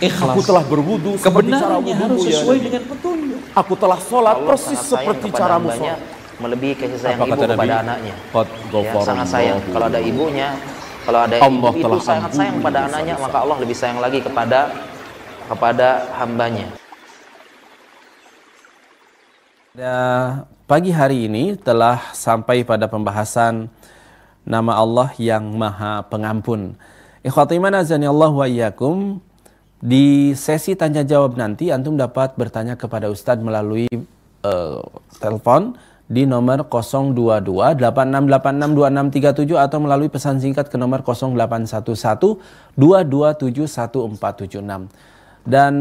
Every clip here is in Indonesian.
Ikhlas. Aku telah berwudu kebenarannya harus ya sesuai ya, dengan petunjuk. Aku telah sholat Allah persis seperti cara sholat. Melebihi kasih sayang Apa ibu kepada Nabi? anaknya. Ya, sangat sayang. Kalau ada ibunya, kalau ada Allah ibu telah itu sangat sayang pada anaknya, maka Allah lebih sayang lagi kepada kepada hambanya. Pada pagi hari ini telah sampai pada pembahasan nama Allah yang Maha Pengampun. Ikhwatiman azani Allah wa iyyakum. Di sesi tanya jawab nanti antum dapat bertanya kepada Ustadz melalui uh, telepon di nomor 022 atau melalui pesan singkat ke nomor 0811 Dan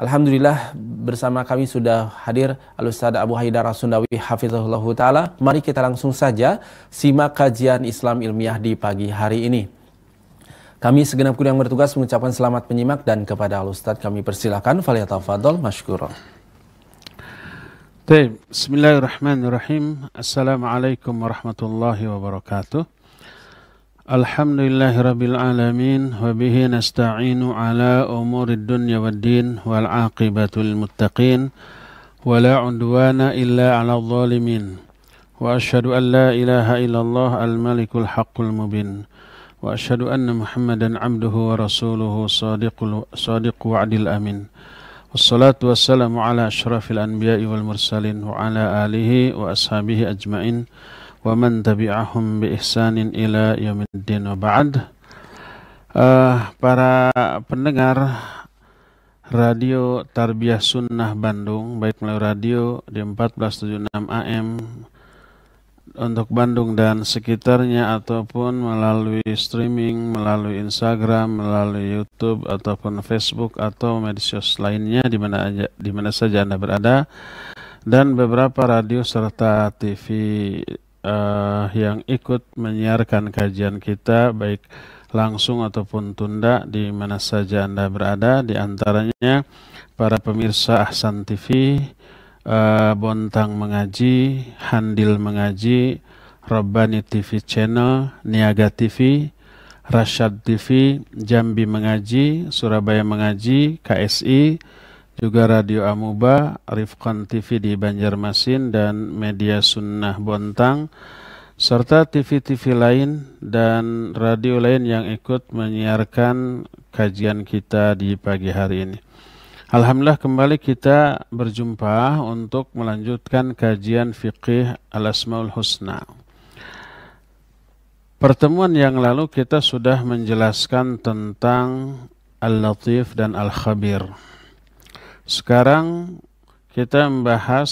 Alhamdulillah bersama kami sudah hadir Al-Ustaz Abu Haidar Rasundawi sundawi Hafizahullah Ta'ala. Mari kita langsung saja simak kajian Islam ilmiah di pagi hari ini. Kami segenap kru yang bertugas mengucapkan selamat menyimak dan kepada Al-Ustaz kami persilahkan. Faliyata Fadol Mashkuro. Bismillahirrahmanirrahim. Assalamualaikum warahmatullahi wabarakatuh. Alhamdulillahi rabbil alamin wa bihi nasta'inu ala umuri dunya wad din wal aqibatul muttaqin wa la illa ala zalimin wa ashadu an la ilaha illallah al malikul haqqul mubin. وأشهد أن محمدا عبده ورسوله صادق صادق وعد الأمين والصلاة والسلام على أشرف الأنبياء والمرسلين وعلى آله وأصحابه أجمعين ومن تبعهم بإحسان إلى يوم الدين وبعد uh, Para pendengar Radio Tarbiyah Sunnah Bandung Baik melalui radio di 1476 AM untuk Bandung dan sekitarnya ataupun melalui streaming, melalui Instagram, melalui YouTube ataupun Facebook atau media lainnya di mana aja di mana saja Anda berada dan beberapa radio serta TV uh, eh, yang ikut menyiarkan kajian kita baik langsung ataupun tunda di mana saja Anda berada di antaranya para pemirsa Ahsan TV uh, Bontang Mengaji, Handil Mengaji, Rabbani TV Channel, Niaga TV, Rashad TV, Jambi Mengaji, Surabaya Mengaji, KSI, juga Radio Amuba, Rifkan TV di Banjarmasin dan Media Sunnah Bontang, serta TV-TV lain dan radio lain yang ikut menyiarkan kajian kita di pagi hari ini. Alhamdulillah kembali kita berjumpa untuk melanjutkan kajian fikih al-asmaul husna. Pertemuan yang lalu kita sudah menjelaskan tentang al-latif dan al-khabir. Sekarang kita membahas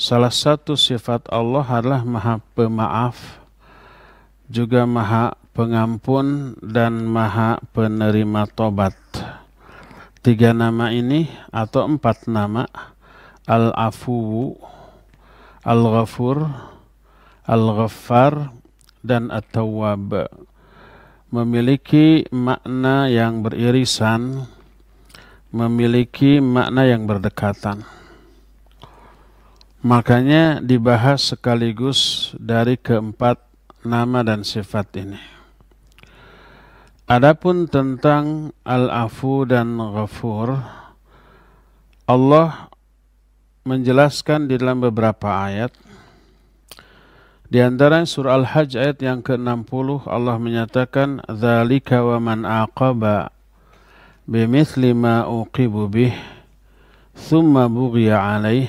salah satu sifat Allah adalah maha pemaaf, juga maha pengampun dan maha penerima tobat tiga nama ini atau empat nama Al-Afuwu, Al-Ghafur, Al-Ghaffar dan At-Tawwab memiliki makna yang beririsan, memiliki makna yang berdekatan. Makanya dibahas sekaligus dari keempat nama dan sifat ini. Adapun tentang al-afu dan ghafur, Allah menjelaskan di dalam beberapa ayat. Di antara surah Al-Hajj ayat yang ke-60 Allah menyatakan Zalika wa man aqaba bimithli ma uqibu bih thumma bugya alaih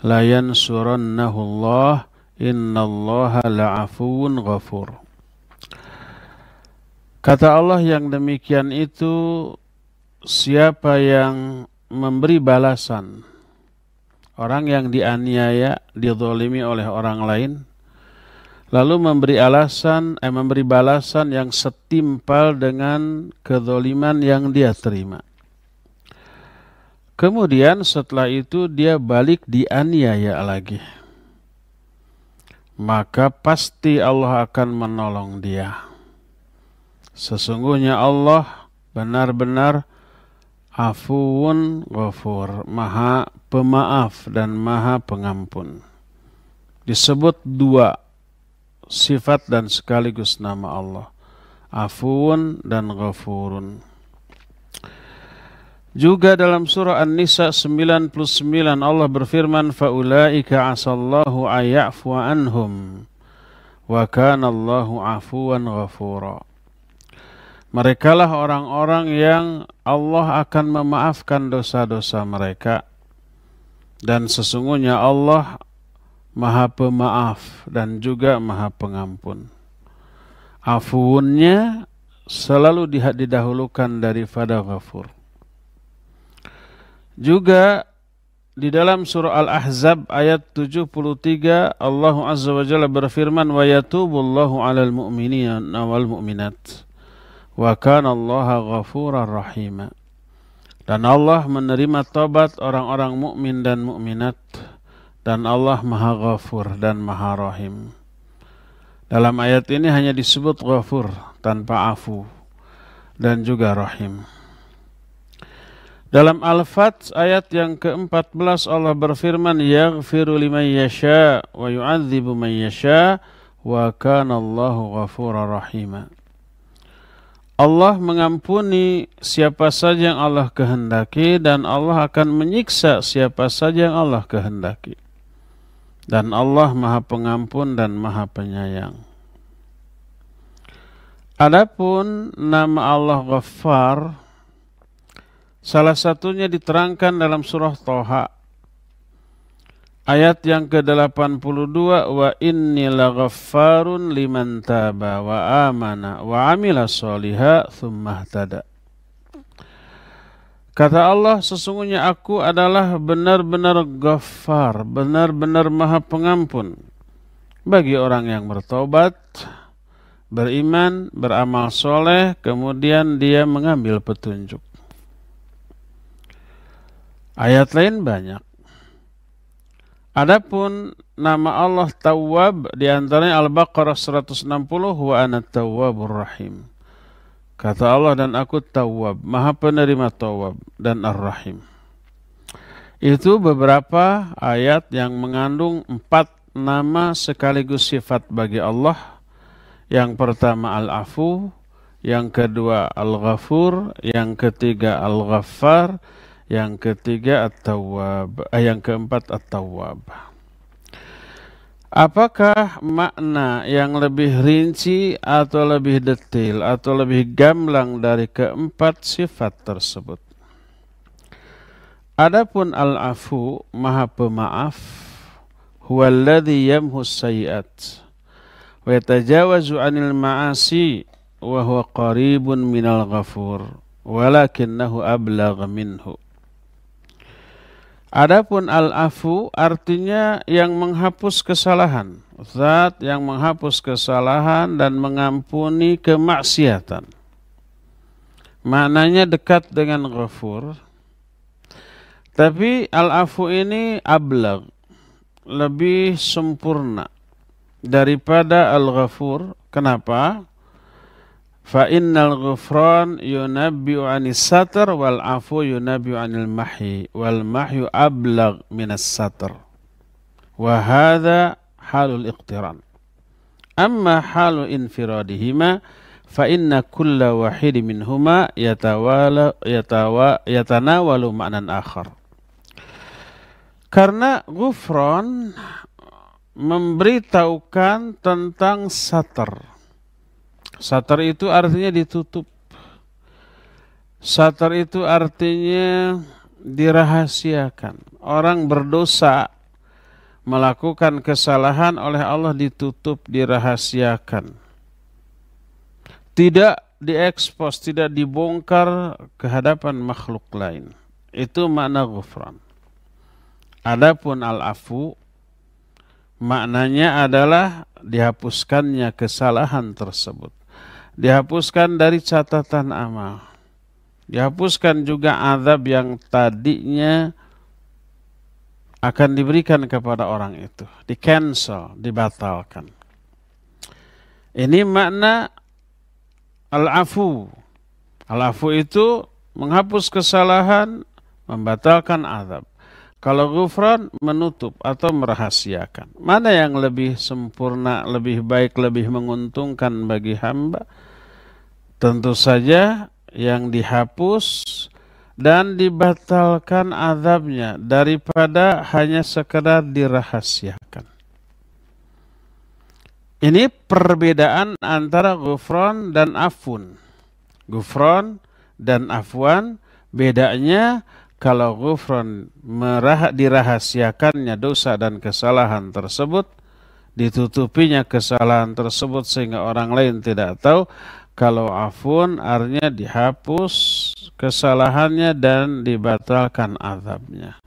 Layansurannahu Allah innallaha la'afuun ghafur. Kata Allah yang demikian itu siapa yang memberi balasan orang yang dianiaya, didolimi oleh orang lain, lalu memberi alasan, eh, memberi balasan yang setimpal dengan kedoliman yang dia terima. Kemudian setelah itu dia balik dianiaya lagi. Maka pasti Allah akan menolong dia Sesungguhnya Allah benar-benar afuun ghafur, maha pemaaf dan maha pengampun. Disebut dua sifat dan sekaligus nama Allah. Afuun dan ghafurun. Juga dalam surah An-Nisa 99 Allah berfirman faulaika asallahu ayafu anhum wa kana Allahu afuwan ghafura. Merekalah orang-orang yang Allah akan memaafkan dosa-dosa mereka dan sesungguhnya Allah Maha Pemaaf dan juga Maha Pengampun. Afuunnya selalu didahulukan daripada ghafur. Juga di dalam surah Al-Ahzab ayat 73 Allah Azza wa Jalla berfirman wa yatubullahu 'alal mu'minina wal wa kana Allah ghafurar rahim. Dan Allah menerima tobat orang-orang mukmin dan mukminat dan Allah Maha Ghafur dan Maha Rahim. Dalam ayat ini hanya disebut Ghafur tanpa afu dan juga Rahim. Dalam Al-Fat ayat yang ke-14 Allah berfirman yaghfiru liman yasha wa yu'adzibu man yasha wa kana Allahu ghafurar rahima. Allah mengampuni siapa saja yang Allah kehendaki dan Allah akan menyiksa siapa saja yang Allah kehendaki. Dan Allah Maha Pengampun dan Maha Penyayang. Adapun nama Allah Ghaffar salah satunya diterangkan dalam surah Toha Ayat yang ke-82 wa inni laghaffarun liman taba wa amana wa amila sholiha tsumma tada. Kata Allah sesungguhnya aku adalah benar-benar ghaffar, benar-benar maha pengampun bagi orang yang bertobat, beriman, beramal soleh, kemudian dia mengambil petunjuk. Ayat lain banyak Adapun nama Allah Tawwab di antaranya Al-Baqarah 160 wa ana Tawwabur Rahim. Kata Allah dan aku Tawwab, Maha penerima Tawwab dan Ar-Rahim. Itu beberapa ayat yang mengandung empat nama sekaligus sifat bagi Allah. Yang pertama Al-Afu, yang kedua Al-Ghafur, yang ketiga Al-Ghaffar, yang ketiga atau tawwab eh, yang keempat atau wabah. Apakah makna yang lebih rinci atau lebih detail atau lebih gamblang dari keempat sifat tersebut? Adapun al-afu maha pemaaf huwallazi yamhus sayyat wa yatajawazu 'anil ma'asi wa huwa qaribun minal ghafur walakinnahu ablagh minhu Adapun al-afu artinya yang menghapus kesalahan. Zat yang menghapus kesalahan dan mengampuni kemaksiatan. Maknanya dekat dengan ghafur. Tapi al-afu ini ablag. Lebih sempurna daripada al-ghafur. Kenapa? Fa innal ghufran yunabbi'u 'anis satr wal 'afu yunabbi'u 'anil mahyi wal mahyu ablagh minas satr. Wa hadha halul iqtiran. Amma halu infiradihima fa inna kulla wahid minhuma yatawala yatawa yatanawalu ma'nan akhar. Karena ghufran memberitahukan tentang satr Satar itu artinya ditutup. Satar itu artinya dirahasiakan. Orang berdosa melakukan kesalahan oleh Allah ditutup, dirahasiakan. Tidak diekspos, tidak dibongkar ke hadapan makhluk lain. Itu makna ghufran. Adapun al-afu maknanya adalah dihapuskannya kesalahan tersebut dihapuskan dari catatan amal. Dihapuskan juga azab yang tadinya akan diberikan kepada orang itu, di cancel, dibatalkan. Ini makna al-afu. Al-afu itu menghapus kesalahan, membatalkan azab. Kalau Gufron menutup atau merahasiakan. Mana yang lebih sempurna, lebih baik, lebih menguntungkan bagi hamba? Tentu saja yang dihapus dan dibatalkan azabnya daripada hanya sekedar dirahasiakan. Ini perbedaan antara gufron dan afun. Gufron dan afwan bedanya kalau gufron merah dirahasiakannya dosa dan kesalahan tersebut ditutupinya kesalahan tersebut sehingga orang lain tidak tahu kalau afun artinya dihapus kesalahannya dan dibatalkan azabnya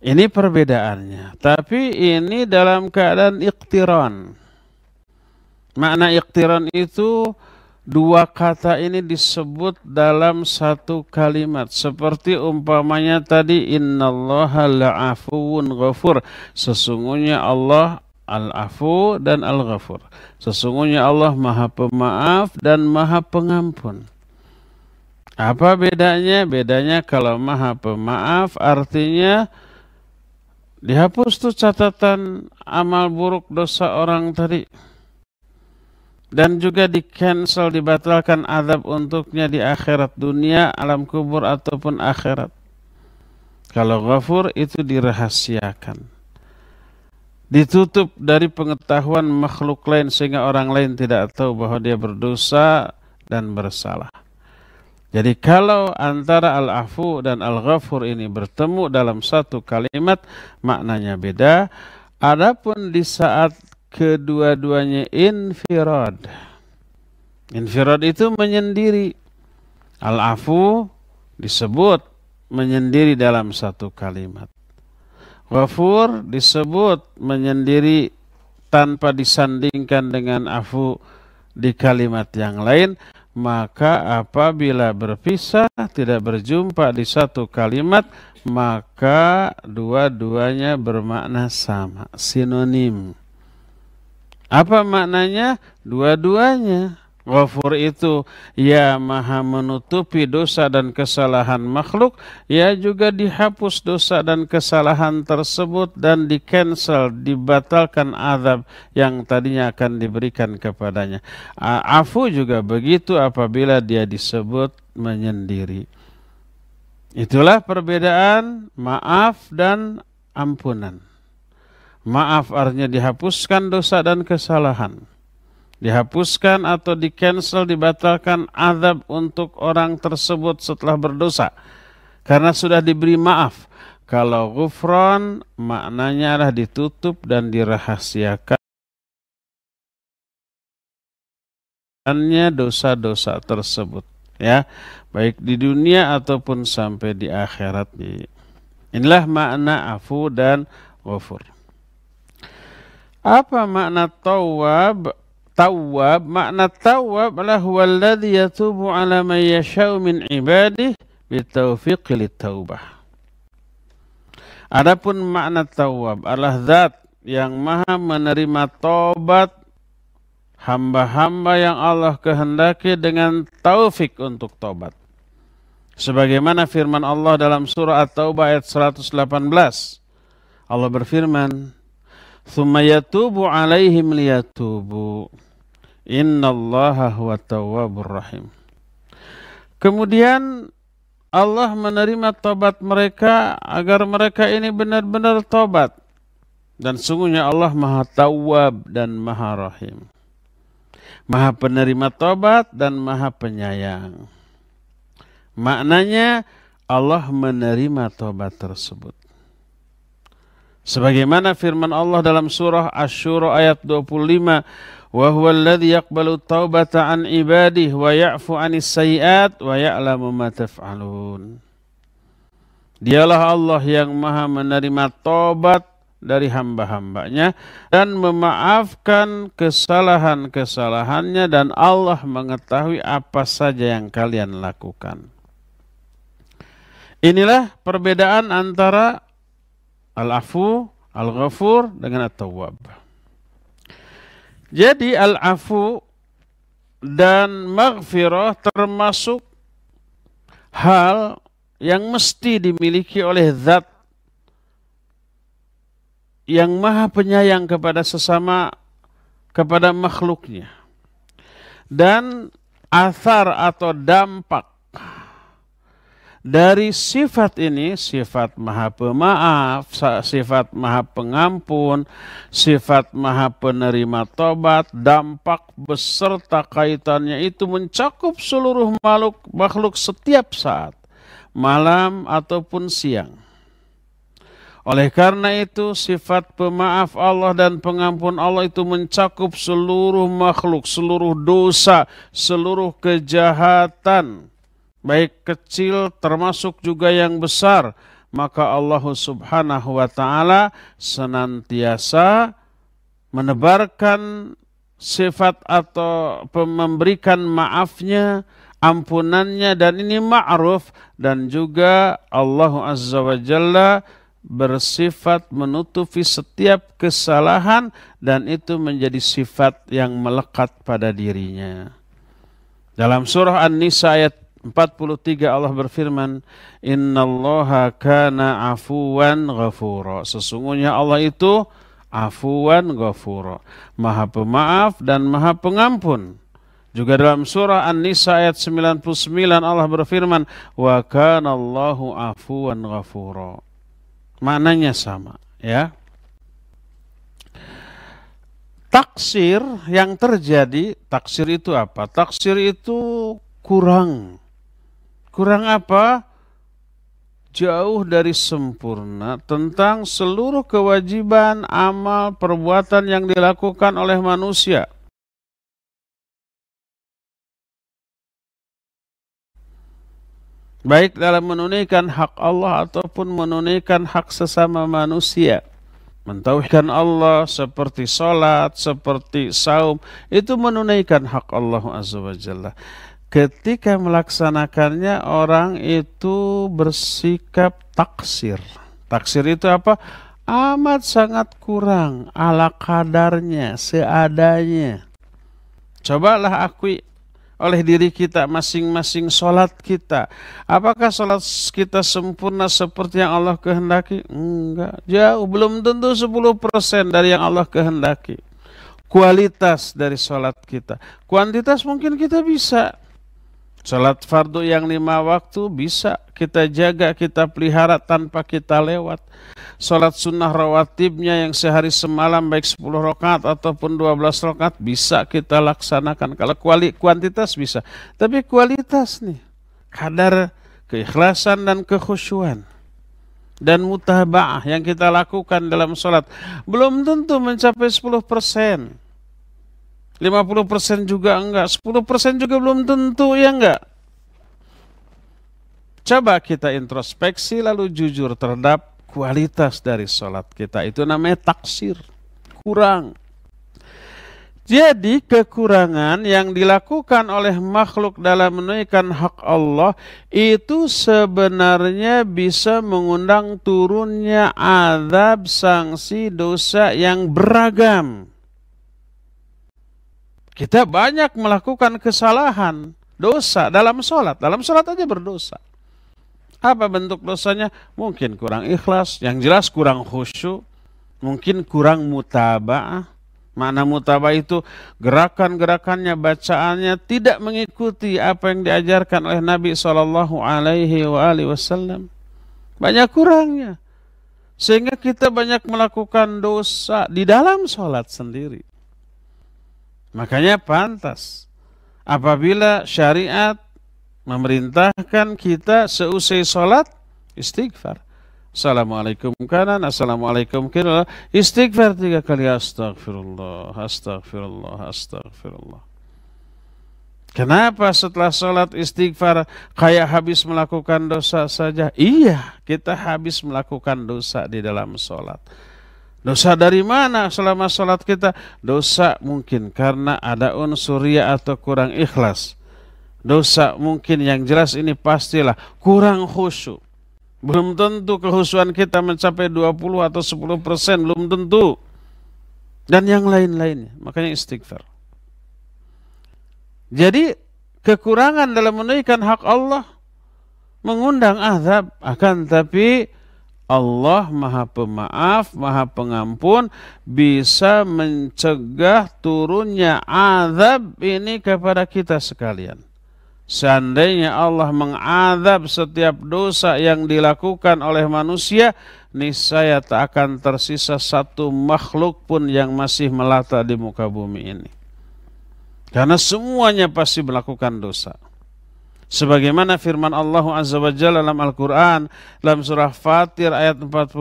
ini perbedaannya tapi ini dalam keadaan iktiran makna iktiran itu dua kata ini disebut dalam satu kalimat seperti umpamanya tadi innallaha la'afuwun ghafur sesungguhnya Allah al-afu dan al-ghafur sesungguhnya Allah maha pemaaf dan maha pengampun apa bedanya bedanya kalau maha pemaaf artinya dihapus tuh catatan amal buruk dosa orang tadi dan juga di cancel dibatalkan azab untuknya di akhirat dunia alam kubur ataupun akhirat kalau ghafur itu dirahasiakan ditutup dari pengetahuan makhluk lain sehingga orang lain tidak tahu bahwa dia berdosa dan bersalah jadi kalau antara al-afu dan al-ghafur ini bertemu dalam satu kalimat maknanya beda Adapun di saat kedua-duanya infirad. Infirad itu menyendiri. Al-afu disebut menyendiri dalam satu kalimat. Ghafur disebut menyendiri tanpa disandingkan dengan afu di kalimat yang lain. Maka apabila berpisah tidak berjumpa di satu kalimat maka dua-duanya bermakna sama, sinonim. Apa maknanya? Dua-duanya. Ghafur itu ya maha menutupi dosa dan kesalahan makhluk, ya juga dihapus dosa dan kesalahan tersebut dan di cancel, dibatalkan azab yang tadinya akan diberikan kepadanya. Afu juga begitu apabila dia disebut menyendiri. Itulah perbedaan maaf dan ampunan. Maaf artinya dihapuskan dosa dan kesalahan. Dihapuskan atau di-cancel, dibatalkan azab untuk orang tersebut setelah berdosa. Karena sudah diberi maaf. Kalau gufron maknanya adalah ditutup dan dirahasiakan. dosa-dosa tersebut ya baik di dunia ataupun sampai di akhirat inilah makna afu dan gufron. Apa makna tawab? Tawab, makna tawab adalah alladhi yatubu ala man yashau min ibadih li taubah. Adapun makna tawab adalah zat yang maha menerima taubat hamba-hamba yang Allah kehendaki dengan taufik untuk taubat. Sebagaimana firman Allah dalam surah At-Taubah ayat 118. Allah berfirman, Thumma yatubu alaihim liyatubu. Innallaha huwa tawwabur rahim. Kemudian Allah menerima tobat mereka agar mereka ini benar-benar tobat. Dan sungguhnya Allah maha tawab dan maha rahim. Maha penerima tobat dan maha penyayang. Maknanya Allah menerima tobat tersebut. Sebagaimana firman Allah dalam surah Asy-Syura ayat 25, "Wa huwal ladzi yaqbalu taubata an ibadihi wa ya'fu 'anis sayiat wa ya'lamu ma taf'alun." Dialah Allah yang Maha menerima taubat dari hamba-hambanya dan memaafkan kesalahan-kesalahannya dan Allah mengetahui apa saja yang kalian lakukan. Inilah perbedaan antara Al-Afu, Al-Ghafur dengan At-Tawwab. Jadi Al-Afu dan Maghfirah termasuk hal yang mesti dimiliki oleh zat yang maha penyayang kepada sesama kepada makhluknya dan asar atau dampak dari sifat ini, sifat maha pemaaf, sifat maha pengampun, sifat maha penerima tobat, dampak beserta kaitannya itu mencakup seluruh makhluk, makhluk setiap saat, malam ataupun siang. Oleh karena itu, sifat pemaaf Allah dan pengampun Allah itu mencakup seluruh makhluk, seluruh dosa, seluruh kejahatan, baik kecil termasuk juga yang besar, maka Allah Subhanahu wa taala senantiasa menebarkan sifat atau memberikan maafnya, ampunannya dan ini ma'ruf dan juga Allah Azza wa Jalla bersifat menutupi setiap kesalahan dan itu menjadi sifat yang melekat pada dirinya. Dalam surah An-Nisa ayat 43 Allah berfirman, "Innallaha kana afuwan ghafura." Sesungguhnya Allah itu afuwan ghafura, Maha Pemaaf dan Maha Pengampun. Juga dalam surah An-Nisa ayat 99 Allah berfirman, "Wa kana Allahu afuwan ghafura." Maknanya sama, ya. Taksir yang terjadi, taksir itu apa? Taksir itu kurang kurang apa? Jauh dari sempurna tentang seluruh kewajiban, amal, perbuatan yang dilakukan oleh manusia. Baik dalam menunaikan hak Allah ataupun menunaikan hak sesama manusia. mentauhkan Allah seperti sholat, seperti saum, itu menunaikan hak Allah Azza ketika melaksanakannya orang itu bersikap taksir. Taksir itu apa? Amat sangat kurang, ala kadarnya, seadanya. Cobalah akui oleh diri kita masing-masing sholat kita. Apakah sholat kita sempurna seperti yang Allah kehendaki? Enggak, jauh belum tentu 10% dari yang Allah kehendaki. Kualitas dari sholat kita. Kuantitas mungkin kita bisa, Salat fardu yang lima waktu bisa kita jaga, kita pelihara tanpa kita lewat. Salat sunnah rawatibnya yang sehari semalam baik 10 rakaat ataupun 12 rakaat bisa kita laksanakan. Kalau kuali, kuantitas bisa, tapi kualitas nih, kadar keikhlasan dan kekhusyuan dan mutaba'ah yang kita lakukan dalam sholat belum tentu mencapai 10 persen 50% juga enggak, 10% juga belum tentu ya enggak. Coba kita introspeksi lalu jujur terhadap kualitas dari sholat kita. Itu namanya taksir, kurang. Jadi kekurangan yang dilakukan oleh makhluk dalam menunaikan hak Allah itu sebenarnya bisa mengundang turunnya azab sanksi dosa yang beragam. Kita banyak melakukan kesalahan, dosa dalam sholat. Dalam sholat aja berdosa. Apa bentuk dosanya? Mungkin kurang ikhlas, yang jelas kurang khusyuk, mungkin kurang mutaba'ah. Mana mutaba'ah itu gerakan-gerakannya, bacaannya tidak mengikuti apa yang diajarkan oleh Nabi Shallallahu Alaihi Wasallam. Banyak kurangnya. Sehingga kita banyak melakukan dosa di dalam sholat sendiri. Makanya pantas apabila syariat memerintahkan kita seusai sholat istighfar. Assalamualaikum kanan, Assalamualaikum kiri. Istighfar tiga kali astagfirullah, astagfirullah, astagfirullah. Kenapa setelah sholat istighfar kayak habis melakukan dosa saja? Iya, kita habis melakukan dosa di dalam sholat. Dosa dari mana selama sholat kita? Dosa mungkin karena ada unsur ya atau kurang ikhlas. Dosa mungkin yang jelas ini pastilah kurang khusyuk. Belum tentu kehusuan kita mencapai 20 atau 10 persen, belum tentu. Dan yang lain-lainnya, makanya istighfar. Jadi kekurangan dalam menunaikan hak Allah mengundang azab akan tapi Allah Maha Pemaaf, Maha Pengampun bisa mencegah turunnya azab ini kepada kita sekalian. Seandainya Allah mengadab setiap dosa yang dilakukan oleh manusia, niscaya tak akan tersisa satu makhluk pun yang masih melata di muka bumi ini. Karena semuanya pasti melakukan dosa. Sebagaimana firman Allah Azza wa Jalla dalam Al-Quran Dalam surah Fatir ayat 45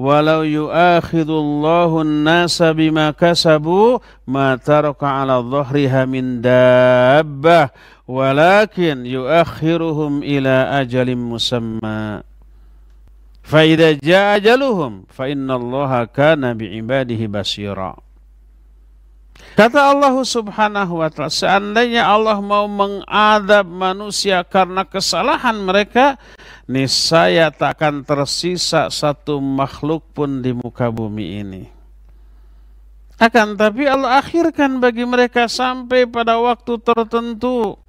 Walau yu'akhidullahu nasa bima kasabu Ma taraka ala dhuhriha min dabbah Walakin yu'akhiruhum ila ajalim musamma Fa'idha ja'ajaluhum Fa'innallaha kana bi'ibadihi basira Kata Allah subhanahu wa ta'ala, seandainya Allah mau mengadab manusia karena kesalahan mereka, niscaya tak akan tersisa satu makhluk pun di muka bumi ini. Akan tapi Allah akhirkan bagi mereka sampai pada waktu tertentu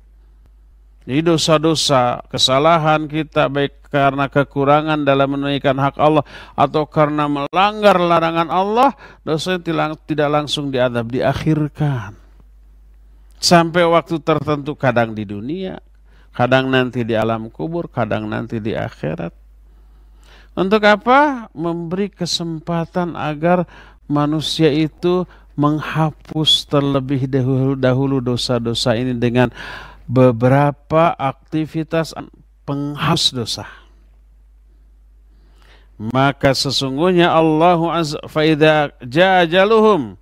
jadi dosa-dosa, kesalahan kita baik karena kekurangan dalam menunaikan hak Allah atau karena melanggar larangan Allah, dosa yang tidak langsung diadab, diakhirkan. Sampai waktu tertentu kadang di dunia, kadang nanti di alam kubur, kadang nanti di akhirat. Untuk apa? Memberi kesempatan agar manusia itu menghapus terlebih dahulu dosa-dosa ini dengan beberapa aktivitas penghapus dosa. Maka sesungguhnya Allah azza jajaluhum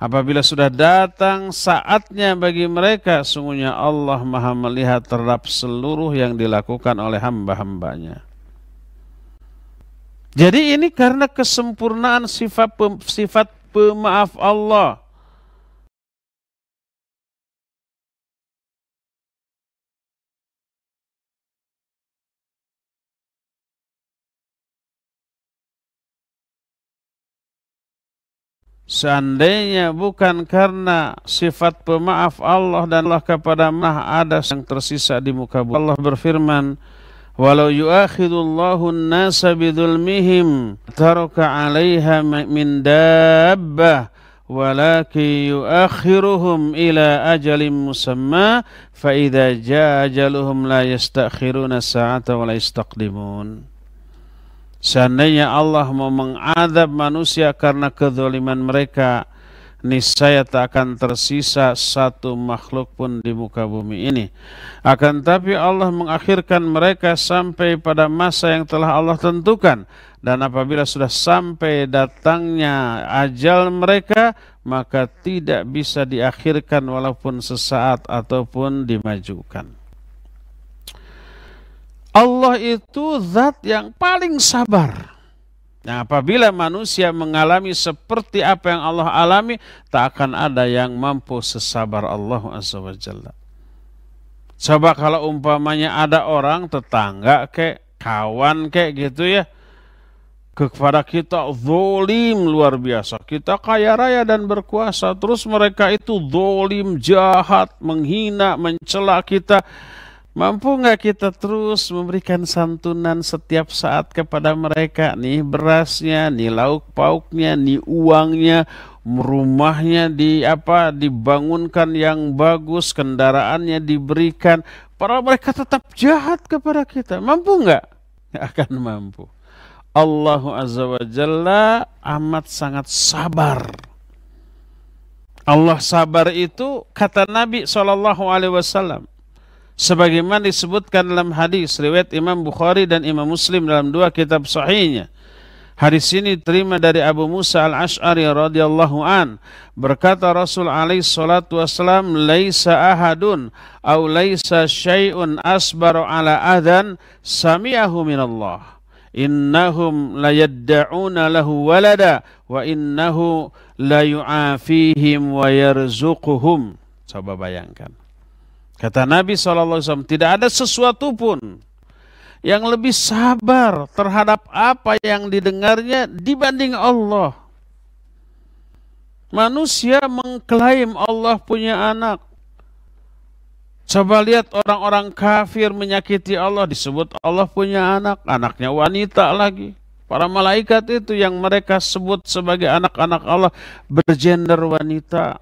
apabila sudah datang saatnya bagi mereka sungguhnya Allah Maha melihat terhadap seluruh yang dilakukan oleh hamba-hambanya. Jadi ini karena kesempurnaan sifat sifat pemaaf Allah. Seandainya bukan karena sifat pemaaf Allah dan Allah kepada mah ada yang tersisa di muka bumi. Allah berfirman, "Walau yu'akhidullahu an-nasa bidzulmihim taraka 'alaiha min dabbah walaki yu'akhiruhum ila ajalin musamma fa idza jaa ajaluhum la yastakhiruna sa'ata wa la yastaqdimun." Seandainya Allah mau mengadab manusia karena kedoliman mereka, niscaya tak akan tersisa satu makhluk pun di muka bumi ini. Akan tapi Allah mengakhirkan mereka sampai pada masa yang telah Allah tentukan. Dan apabila sudah sampai datangnya ajal mereka, maka tidak bisa diakhirkan walaupun sesaat ataupun dimajukan. Allah itu zat yang paling sabar. Nah, apabila manusia mengalami seperti apa yang Allah alami, tak akan ada yang mampu sesabar Allah Azza wa Coba kalau umpamanya ada orang tetangga kek, kawan kek gitu ya, kepada kita zolim luar biasa. Kita kaya raya dan berkuasa, terus mereka itu zolim, jahat, menghina, mencela kita. Mampu nggak kita terus memberikan santunan setiap saat kepada mereka? Nih berasnya, nih lauk pauknya, nih uangnya, rumahnya di apa dibangunkan yang bagus, kendaraannya diberikan. Para mereka tetap jahat kepada kita. Mampu nggak? Nggak akan mampu. Allah Azza wa Jalla amat sangat sabar. Allah sabar itu kata Nabi Shallallahu sebagaimana disebutkan dalam hadis riwayat Imam Bukhari dan Imam Muslim dalam dua kitab sahihnya. Hadis ini terima dari Abu Musa al-Ash'ari radhiyallahu an. Berkata Rasul alaihi salatu wassalam, Laisa ahadun au laisa syai'un asbaru ala adhan sami'ahu minallah. Innahum layadda'una lahu walada wa innahu la wa yarzuquhum. Coba bayangkan. Kata Nabi SAW, tidak ada sesuatu pun yang lebih sabar terhadap apa yang didengarnya dibanding Allah. Manusia mengklaim Allah punya anak. Coba lihat orang-orang kafir menyakiti Allah disebut Allah punya anak, anaknya wanita lagi. Para malaikat itu yang mereka sebut sebagai anak-anak Allah bergender wanita.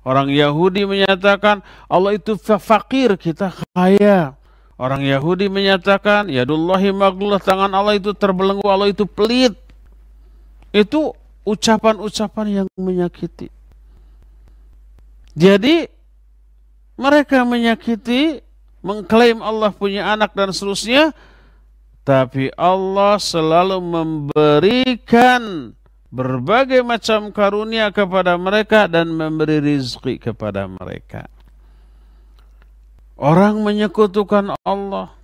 Orang Yahudi menyatakan Allah itu fakir, kita kaya. Orang Yahudi menyatakan ya yadullahi maglullah, tangan Allah itu terbelenggu, Allah itu pelit. Itu ucapan-ucapan yang menyakiti. Jadi mereka menyakiti, mengklaim Allah punya anak dan seterusnya, tapi Allah selalu memberikan berbagai macam karunia kepada mereka dan memberi rizki kepada mereka. Orang menyekutukan Allah.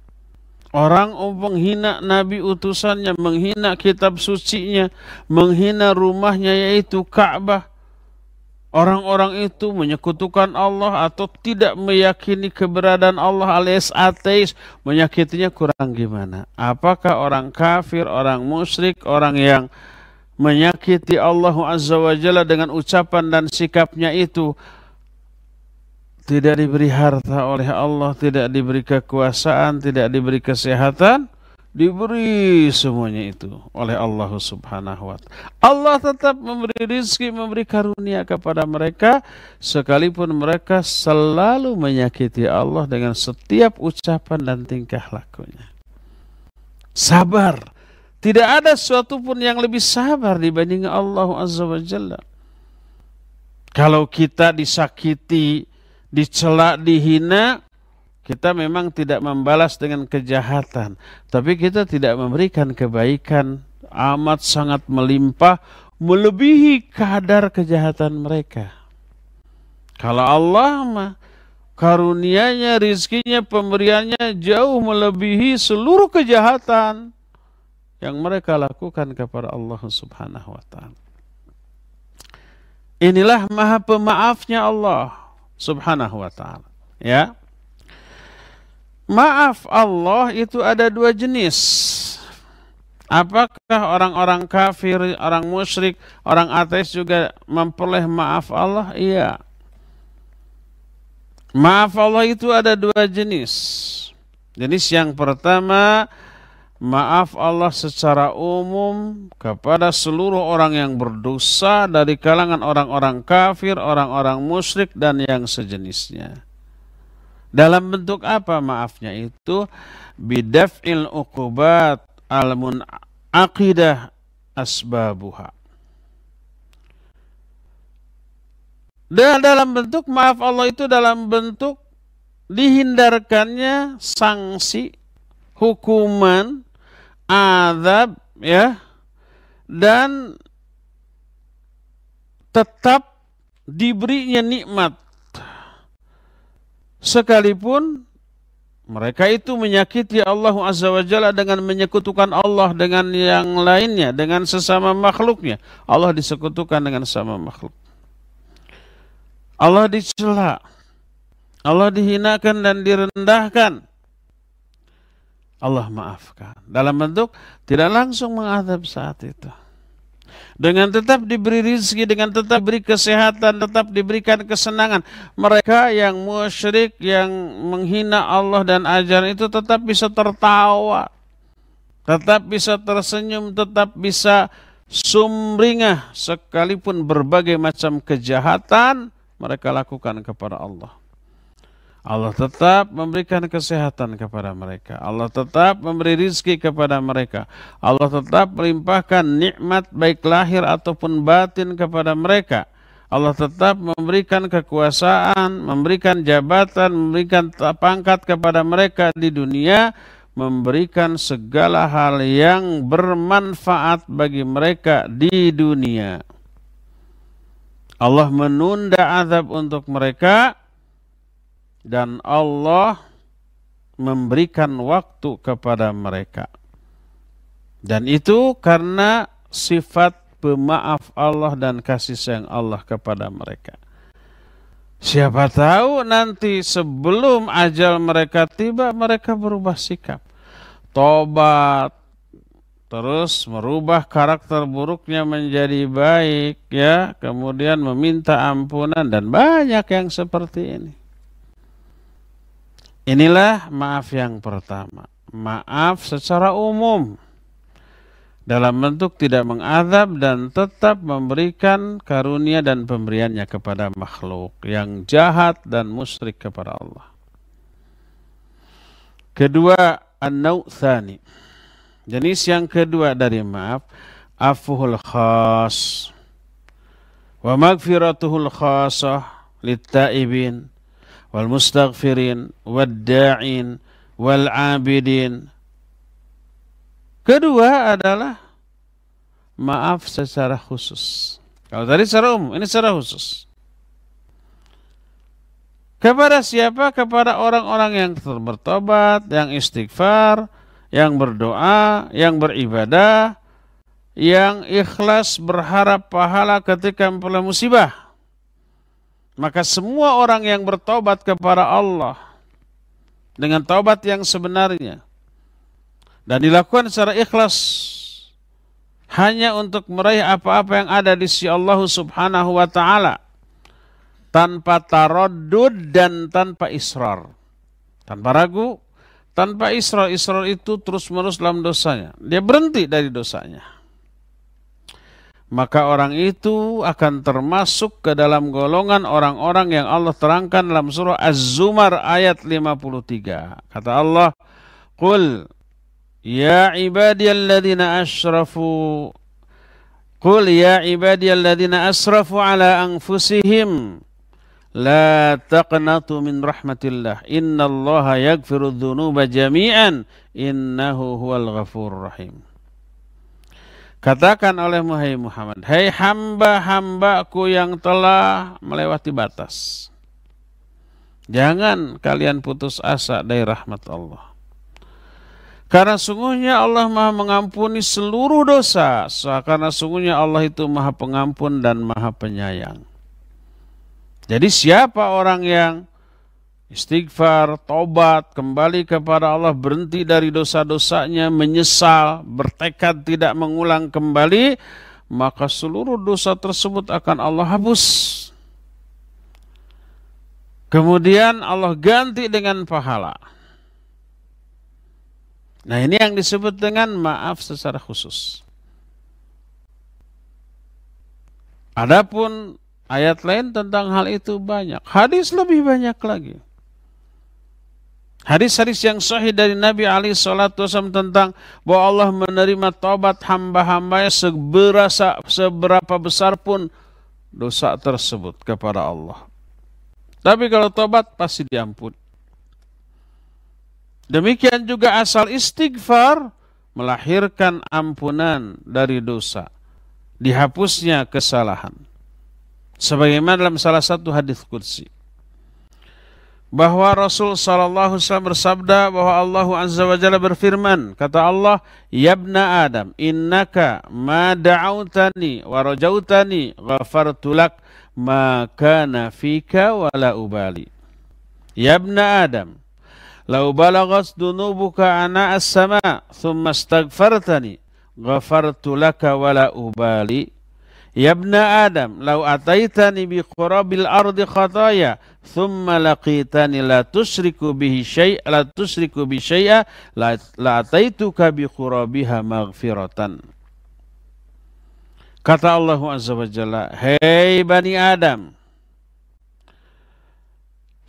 Orang menghina Nabi utusannya, menghina kitab sucinya, menghina rumahnya yaitu Ka'bah. Orang-orang itu menyekutukan Allah atau tidak meyakini keberadaan Allah alias ateis, menyakitinya kurang gimana. Apakah orang kafir, orang musyrik, orang yang menyakiti Allah Azza wa Jalla dengan ucapan dan sikapnya itu tidak diberi harta oleh Allah, tidak diberi kekuasaan, tidak diberi kesehatan, diberi semuanya itu oleh Allah Subhanahu wa taala. Allah tetap memberi rizki, memberi karunia kepada mereka sekalipun mereka selalu menyakiti Allah dengan setiap ucapan dan tingkah lakunya. Sabar tidak ada sesuatu pun yang lebih sabar dibanding Allah Azza wa Jalla. Kalau kita disakiti, dicela, dihina, kita memang tidak membalas dengan kejahatan, tapi kita tidak memberikan kebaikan amat sangat melimpah melebihi kadar kejahatan mereka. Kalau Allah mah karunianya, rizkinya, pemberiannya jauh melebihi seluruh kejahatan yang mereka lakukan kepada Allah Subhanahu wa taala. Inilah Maha Pemaafnya Allah Subhanahu wa taala, ya. Maaf Allah itu ada dua jenis. Apakah orang-orang kafir, orang musyrik, orang ateis juga memperoleh maaf Allah? Iya. Maaf Allah itu ada dua jenis. Jenis yang pertama maaf Allah secara umum kepada seluruh orang yang berdosa dari kalangan orang-orang kafir, orang-orang musyrik dan yang sejenisnya. Dalam bentuk apa maafnya itu? Bidaf'il uqubat almun aqidah asbabuha. Dan dalam bentuk maaf Allah itu dalam bentuk dihindarkannya sanksi, hukuman azab ya dan tetap diberinya nikmat sekalipun mereka itu menyakiti Allah Azza wa Jalla dengan menyekutukan Allah dengan yang lainnya, dengan sesama makhluknya. Allah disekutukan dengan sesama makhluk. Allah dicela. Allah dihinakan dan direndahkan. Allah maafkan. Dalam bentuk tidak langsung mengadab saat itu. Dengan tetap diberi rizki, dengan tetap diberi kesehatan, tetap diberikan kesenangan. Mereka yang musyrik, yang menghina Allah dan ajaran itu tetap bisa tertawa. Tetap bisa tersenyum, tetap bisa sumringah. Sekalipun berbagai macam kejahatan mereka lakukan kepada Allah. Allah tetap memberikan kesehatan kepada mereka. Allah tetap memberi rizki kepada mereka. Allah tetap melimpahkan nikmat baik lahir ataupun batin kepada mereka. Allah tetap memberikan kekuasaan, memberikan jabatan, memberikan pangkat kepada mereka di dunia, memberikan segala hal yang bermanfaat bagi mereka di dunia. Allah menunda azab untuk mereka dan Allah memberikan waktu kepada mereka. Dan itu karena sifat pemaaf Allah dan kasih sayang Allah kepada mereka. Siapa tahu nanti sebelum ajal mereka tiba mereka berubah sikap. Tobat terus merubah karakter buruknya menjadi baik ya, kemudian meminta ampunan dan banyak yang seperti ini. Inilah maaf yang pertama. Maaf secara umum dalam bentuk tidak mengadab dan tetap memberikan karunia dan pemberiannya kepada makhluk yang jahat dan musyrik kepada Allah. Kedua, an-nautsani. Jenis yang kedua dari maaf, afuhul khas wa magfiratuhul khasah taibin wal mustaghfirin wad kedua adalah maaf secara khusus kalau tadi secara umum ini secara khusus kepada siapa kepada orang-orang yang bertobat yang istighfar yang berdoa yang beribadah yang ikhlas berharap pahala ketika mempunyai musibah maka semua orang yang bertobat kepada Allah dengan taubat yang sebenarnya dan dilakukan secara ikhlas hanya untuk meraih apa-apa yang ada di sisi Allah Subhanahu wa taala tanpa tarodud dan tanpa israr. Tanpa ragu, tanpa israr, israr itu terus-menerus dalam dosanya. Dia berhenti dari dosanya maka orang itu akan termasuk ke dalam golongan orang-orang yang Allah terangkan dalam surah Az-Zumar ayat 53. Kata Allah, "Qul ya ibadiyalladzina asyrafu Qul ya ibadiyalladzina asrafu ala anfusihim la taqnatu min rahmatillah innallaha yaghfiru dhunuba jami'an innahu huwal ghafurur rahim." Katakan oleh Muhammad, hei hey hamba-hambaku yang telah melewati batas. Jangan kalian putus asa dari rahmat Allah. Karena sungguhnya Allah maha mengampuni seluruh dosa. Karena sungguhnya Allah itu maha pengampun dan maha penyayang. Jadi siapa orang yang istighfar, tobat, kembali kepada Allah, berhenti dari dosa-dosanya, menyesal, bertekad tidak mengulang kembali, maka seluruh dosa tersebut akan Allah hapus. Kemudian Allah ganti dengan pahala. Nah ini yang disebut dengan maaf secara khusus. Adapun ayat lain tentang hal itu banyak. Hadis lebih banyak lagi. Hadis-hadis yang sahih dari Nabi Ali Shallallahu Wasallam tentang bahwa Allah menerima taubat hamba-hambanya seberasa seberapa besar pun dosa tersebut kepada Allah. Tapi kalau taubat pasti diampun. Demikian juga asal istighfar melahirkan ampunan dari dosa, dihapusnya kesalahan. Sebagaimana dalam salah satu hadis kursi bahwa Rasul sallallahu wasallam bersabda bahwa Allah azza Wajalla berfirman kata Allah yabna adam innaka ma da'autani wa rajautani ghafartu lak ma kana fika ubali yabna adam law balaghat dunubuka ana as-sama thumma astaghfartani ghafartu laka ubali Yabna Adam, lau ataitani bi qurabil ardi khataya, thumma laqitani la tusyriku bihi syai' la tusyriku bi syai'a la, la ataituka bi qurabiha maghfiratan. Kata Allah Azza wa Jalla, "Hei Bani Adam,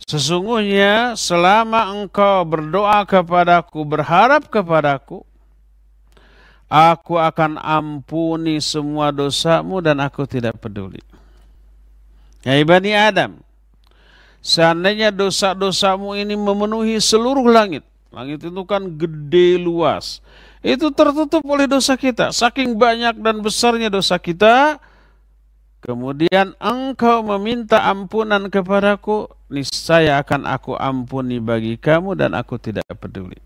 Sesungguhnya selama engkau berdoa kepadaku, berharap kepadaku, Aku akan ampuni semua dosamu dan aku tidak peduli. Ya Ibani Adam, seandainya dosa-dosamu ini memenuhi seluruh langit, langit itu kan gede luas, itu tertutup oleh dosa kita. Saking banyak dan besarnya dosa kita, kemudian engkau meminta ampunan kepadaku, niscaya akan aku ampuni bagi kamu dan aku tidak peduli.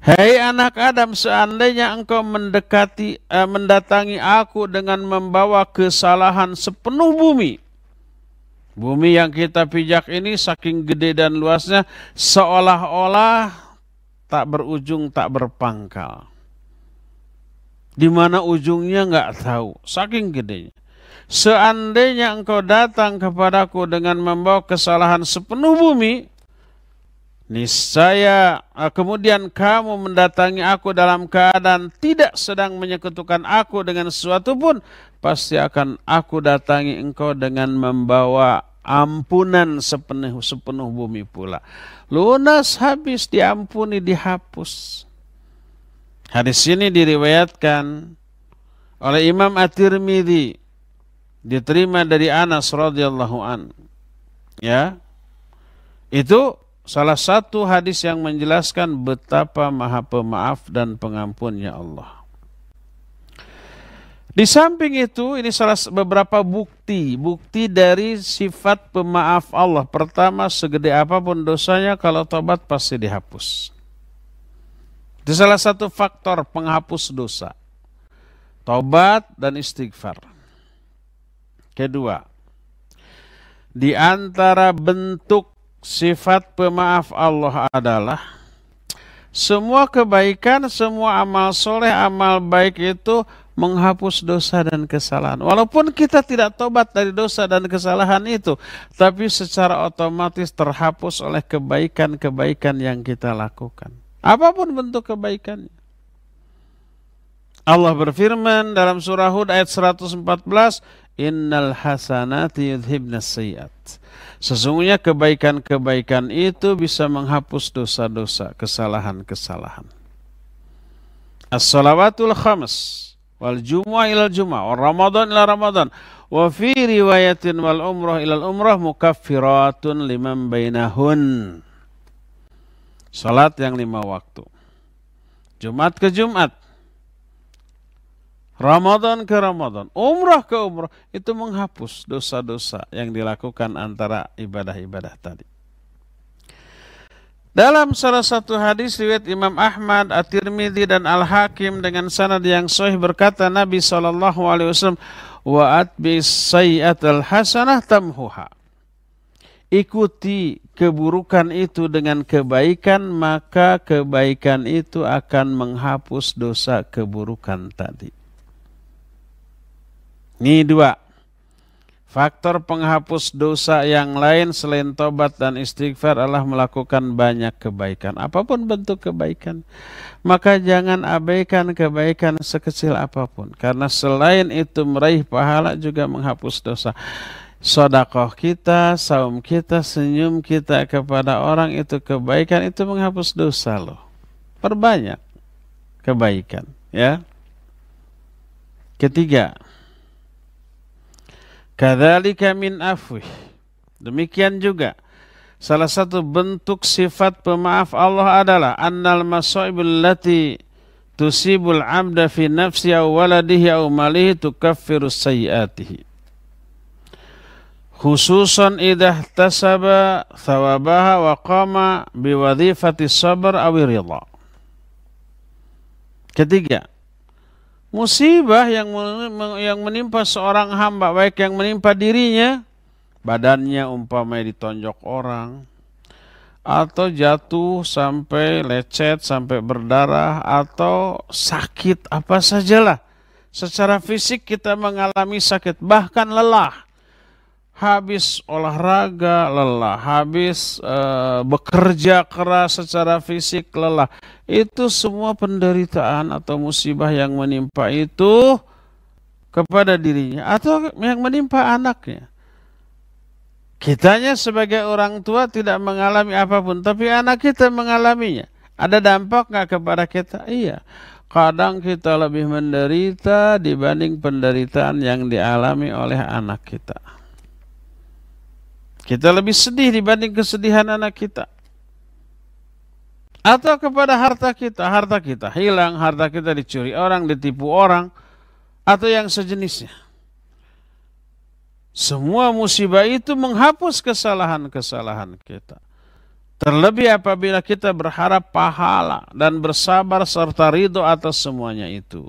Hei anak Adam, seandainya engkau mendekati eh, mendatangi aku dengan membawa kesalahan sepenuh bumi. Bumi yang kita pijak ini saking gede dan luasnya seolah-olah tak berujung, tak berpangkal. Di mana ujungnya nggak tahu, saking gedenya. Seandainya engkau datang kepadaku dengan membawa kesalahan sepenuh bumi, Niscaya eh, kemudian kamu mendatangi aku dalam keadaan tidak sedang menyekutukan aku dengan sesuatu pun. Pasti akan aku datangi engkau dengan membawa ampunan sepenuh, sepenuh bumi pula. Lunas habis diampuni, dihapus. Hadis ini diriwayatkan oleh Imam At-Tirmidzi diterima dari Anas radhiyallahu an. Ya. Itu Salah satu hadis yang menjelaskan betapa maha pemaaf dan pengampunnya Allah. Di samping itu, ini salah beberapa bukti, bukti dari sifat pemaaf Allah. Pertama, segede apapun dosanya, kalau tobat pasti dihapus. Itu salah satu faktor penghapus dosa. Tobat dan istighfar. Kedua, di antara bentuk Sifat pemaaf Allah adalah semua kebaikan, semua amal soleh, amal baik itu menghapus dosa dan kesalahan. Walaupun kita tidak tobat dari dosa dan kesalahan itu, tapi secara otomatis terhapus oleh kebaikan-kebaikan yang kita lakukan. Apapun bentuk kebaikannya. Allah berfirman dalam surah Hud ayat 114, "Innal hasanati yudhibna sayiat." Sesungguhnya kebaikan-kebaikan itu bisa menghapus dosa-dosa, kesalahan-kesalahan. As-salawatul khams wal jumu'ah ilal jumu'ah, wal ramadan ila ramadan. Wa fi riwayatin wal umrah ilal umrah mukaffiratun liman bainahun. Salat yang lima waktu. Jumat ke Jumat Ramadan ke Ramadan, umrah ke umrah, itu menghapus dosa-dosa yang dilakukan antara ibadah-ibadah tadi. Dalam salah satu hadis riwayat Imam Ahmad, At-Tirmidzi dan Al-Hakim dengan sanad yang sahih berkata Nabi sallallahu alaihi wasallam, "Wa atbis sayyatal hasanah tamhuha." Ikuti keburukan itu dengan kebaikan, maka kebaikan itu akan menghapus dosa keburukan tadi. Ini dua. Faktor penghapus dosa yang lain selain tobat dan istighfar adalah melakukan banyak kebaikan. Apapun bentuk kebaikan. Maka jangan abaikan kebaikan sekecil apapun. Karena selain itu meraih pahala juga menghapus dosa. Sodakoh kita, saum kita, senyum kita kepada orang itu kebaikan itu menghapus dosa loh. Perbanyak kebaikan ya. Ketiga, Kadzalika min afwi. Demikian juga salah satu bentuk sifat pemaaf Allah adalah annal masaibul lati tusibul amda fi nafsi aw waladihi aw malihi tukaffiru sayyiatihi. Khususan idah tasaba thawabaha wa qama biwadhifati sabar aw ridha. Ketiga, musibah yang yang menimpa seorang hamba baik yang menimpa dirinya badannya umpamanya ditonjok orang atau jatuh sampai lecet sampai berdarah atau sakit apa sajalah secara fisik kita mengalami sakit bahkan lelah habis olahraga lelah, habis e, bekerja keras secara fisik lelah. Itu semua penderitaan atau musibah yang menimpa itu kepada dirinya atau yang menimpa anaknya. Kitanya sebagai orang tua tidak mengalami apapun, tapi anak kita mengalaminya. Ada dampak nggak kepada kita? Iya. Kadang kita lebih menderita dibanding penderitaan yang dialami oleh anak kita. Kita lebih sedih dibanding kesedihan anak kita. Atau kepada harta kita, harta kita hilang, harta kita dicuri orang, ditipu orang, atau yang sejenisnya. Semua musibah itu menghapus kesalahan-kesalahan kita. Terlebih apabila kita berharap pahala dan bersabar serta ridho atas semuanya itu.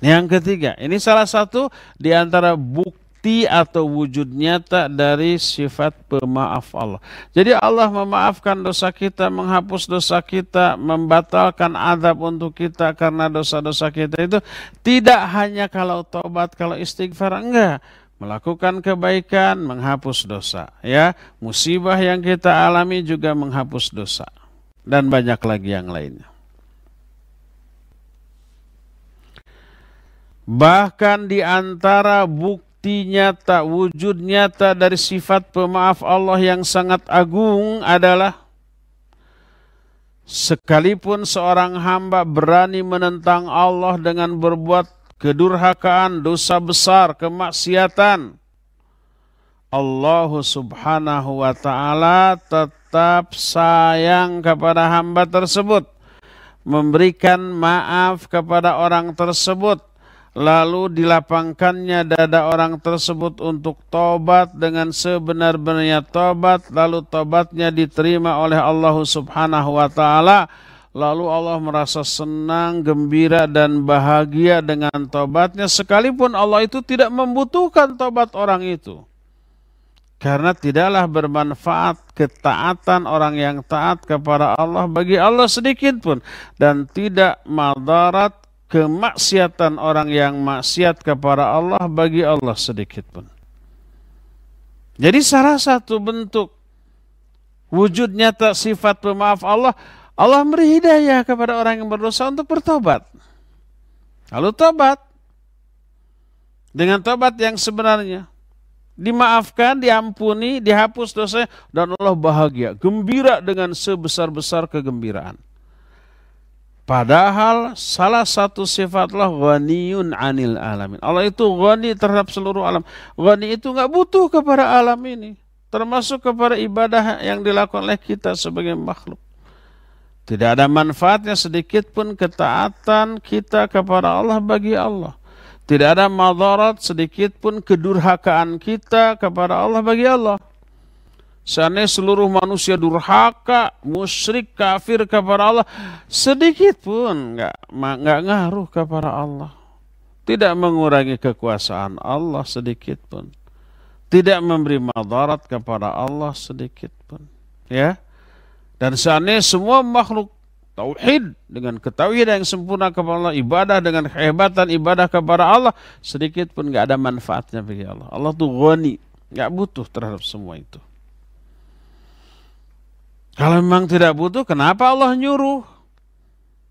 Yang ketiga, ini salah satu di antara bukti bukti atau wujud nyata dari sifat pemaaf Allah. Jadi Allah memaafkan dosa kita, menghapus dosa kita, membatalkan adab untuk kita karena dosa-dosa kita itu tidak hanya kalau taubat, kalau istighfar enggak melakukan kebaikan menghapus dosa ya musibah yang kita alami juga menghapus dosa dan banyak lagi yang lainnya bahkan di antara bukti bukti nyata, wujud nyata dari sifat pemaaf Allah yang sangat agung adalah sekalipun seorang hamba berani menentang Allah dengan berbuat kedurhakaan, dosa besar, kemaksiatan, Allah subhanahu wa ta'ala tetap sayang kepada hamba tersebut memberikan maaf kepada orang tersebut lalu dilapangkannya dada orang tersebut untuk tobat dengan sebenar-benarnya tobat lalu tobatnya diterima oleh Allah Subhanahu wa taala lalu Allah merasa senang, gembira dan bahagia dengan tobatnya sekalipun Allah itu tidak membutuhkan tobat orang itu. Karena tidaklah bermanfaat ketaatan orang yang taat kepada Allah bagi Allah sedikit pun dan tidak madarat kemaksiatan orang yang maksiat kepada Allah bagi Allah sedikit pun. Jadi salah satu bentuk wujud nyata sifat pemaaf Allah, Allah beri hidayah kepada orang yang berdosa untuk bertobat. Lalu tobat dengan tobat yang sebenarnya dimaafkan, diampuni, dihapus dosanya dan Allah bahagia, gembira dengan sebesar-besar kegembiraan. Padahal salah satu sifat Allah ghaniyun anil alamin. Allah itu wani terhadap seluruh alam. wani itu nggak butuh kepada alam ini. Termasuk kepada ibadah yang dilakukan oleh kita sebagai makhluk. Tidak ada manfaatnya sedikit pun ketaatan kita kepada Allah bagi Allah. Tidak ada madarat sedikit pun kedurhakaan kita kepada Allah bagi Allah. Seandainya seluruh manusia durhaka, musyrik, kafir kepada Allah, sedikit pun nggak nggak ngaruh kepada Allah. Tidak mengurangi kekuasaan Allah sedikit pun. Tidak memberi madarat kepada Allah sedikit pun. Ya. Dan seandainya semua makhluk tauhid dengan ketauhidan yang sempurna kepada Allah, ibadah dengan kehebatan ibadah kepada Allah, sedikit pun nggak ada manfaatnya bagi Allah. Allah tuh goni, nggak butuh terhadap semua itu. Kalau memang tidak butuh, kenapa Allah nyuruh?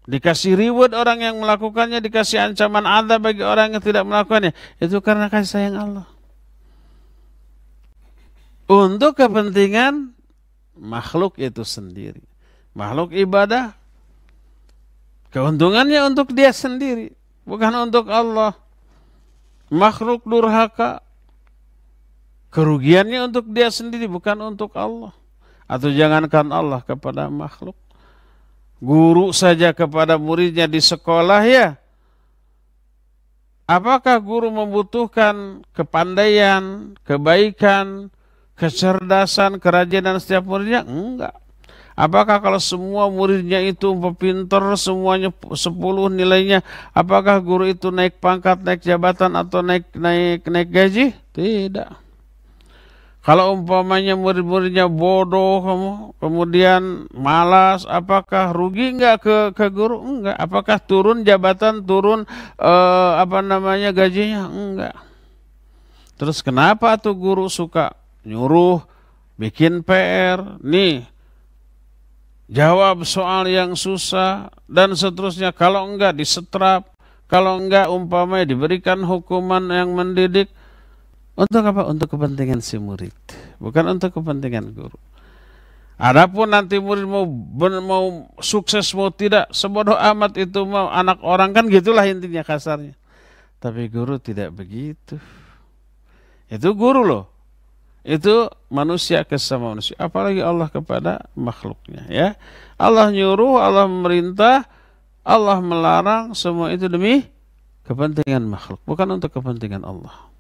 Dikasih reward orang yang melakukannya, dikasih ancaman ada bagi orang yang tidak melakukannya. Itu karena kasih sayang Allah. Untuk kepentingan makhluk itu sendiri. Makhluk ibadah, keuntungannya untuk dia sendiri, bukan untuk Allah. Makhluk durhaka, kerugiannya untuk dia sendiri, bukan untuk Allah. Atau jangankan Allah kepada makhluk. Guru saja kepada muridnya di sekolah ya. Apakah guru membutuhkan kepandaian, kebaikan, kecerdasan, kerajinan setiap muridnya? Enggak. Apakah kalau semua muridnya itu pinter, semuanya 10 nilainya, apakah guru itu naik pangkat, naik jabatan atau naik naik naik gaji? Tidak. Kalau umpamanya murid-muridnya bodoh kamu, kemudian malas, apakah rugi nggak ke ke guru? Enggak. Apakah turun jabatan, turun eh, apa namanya gajinya? Enggak. Terus kenapa tuh guru suka nyuruh bikin PR? Nih, jawab soal yang susah dan seterusnya. Kalau enggak disetrap, kalau enggak umpamanya diberikan hukuman yang mendidik, untuk apa? Untuk kepentingan si murid, bukan untuk kepentingan guru. Adapun nanti murid mau ben, mau sukses mau tidak sebodoh amat itu mau anak orang kan gitulah intinya kasarnya. Tapi guru tidak begitu. Itu guru loh. Itu manusia kesama manusia. Apalagi Allah kepada makhluknya ya. Allah nyuruh, Allah memerintah, Allah melarang semua itu demi kepentingan makhluk, bukan untuk kepentingan Allah.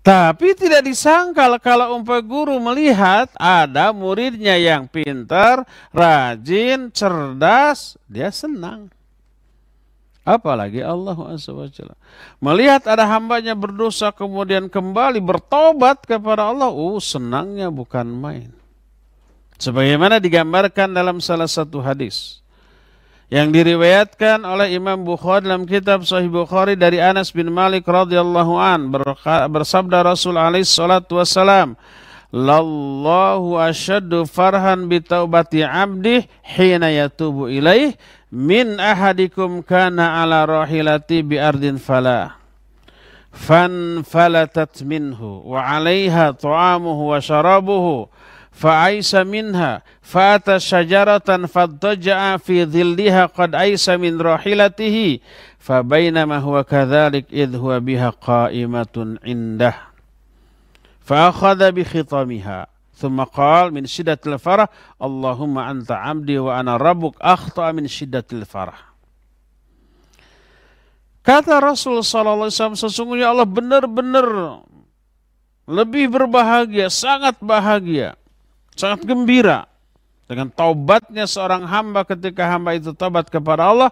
Tapi tidak disangkal kalau umpah guru melihat ada muridnya yang pintar, rajin, cerdas, dia senang. Apalagi Allah SWT. Melihat ada hambanya berdosa kemudian kembali bertobat kepada Allah, uh, senangnya bukan main. Sebagaimana digambarkan dalam salah satu hadis yang diriwayatkan oleh Imam Bukhari dalam kitab Sahih Bukhari dari Anas bin Malik radhiyallahu an bersabda Rasul alaihi salatu wassalam Lallahu asyaddu farhan taubati abdi hina yatubu ilaih min ahadikum kana ala rahilati bi ardin fala fan falatat minhu wa alaiha ta'amuhu wa syarabuhu فعيس منها fata شجرة fadtaja'a في ظلها قد عيس من rahilatihi فبينما هو كذلك إذ هو بها قائمة عنده فأخذ fa ثم قال من شدة الفرح اللهم أنت farah وأنا ربك 'abdi من شدة الفرح Kata Rasul sallallahu alaihi wasallam sesungguhnya Allah benar-benar lebih berbahagia, sangat bahagia sangat gembira dengan taubatnya seorang hamba ketika hamba itu taubat kepada Allah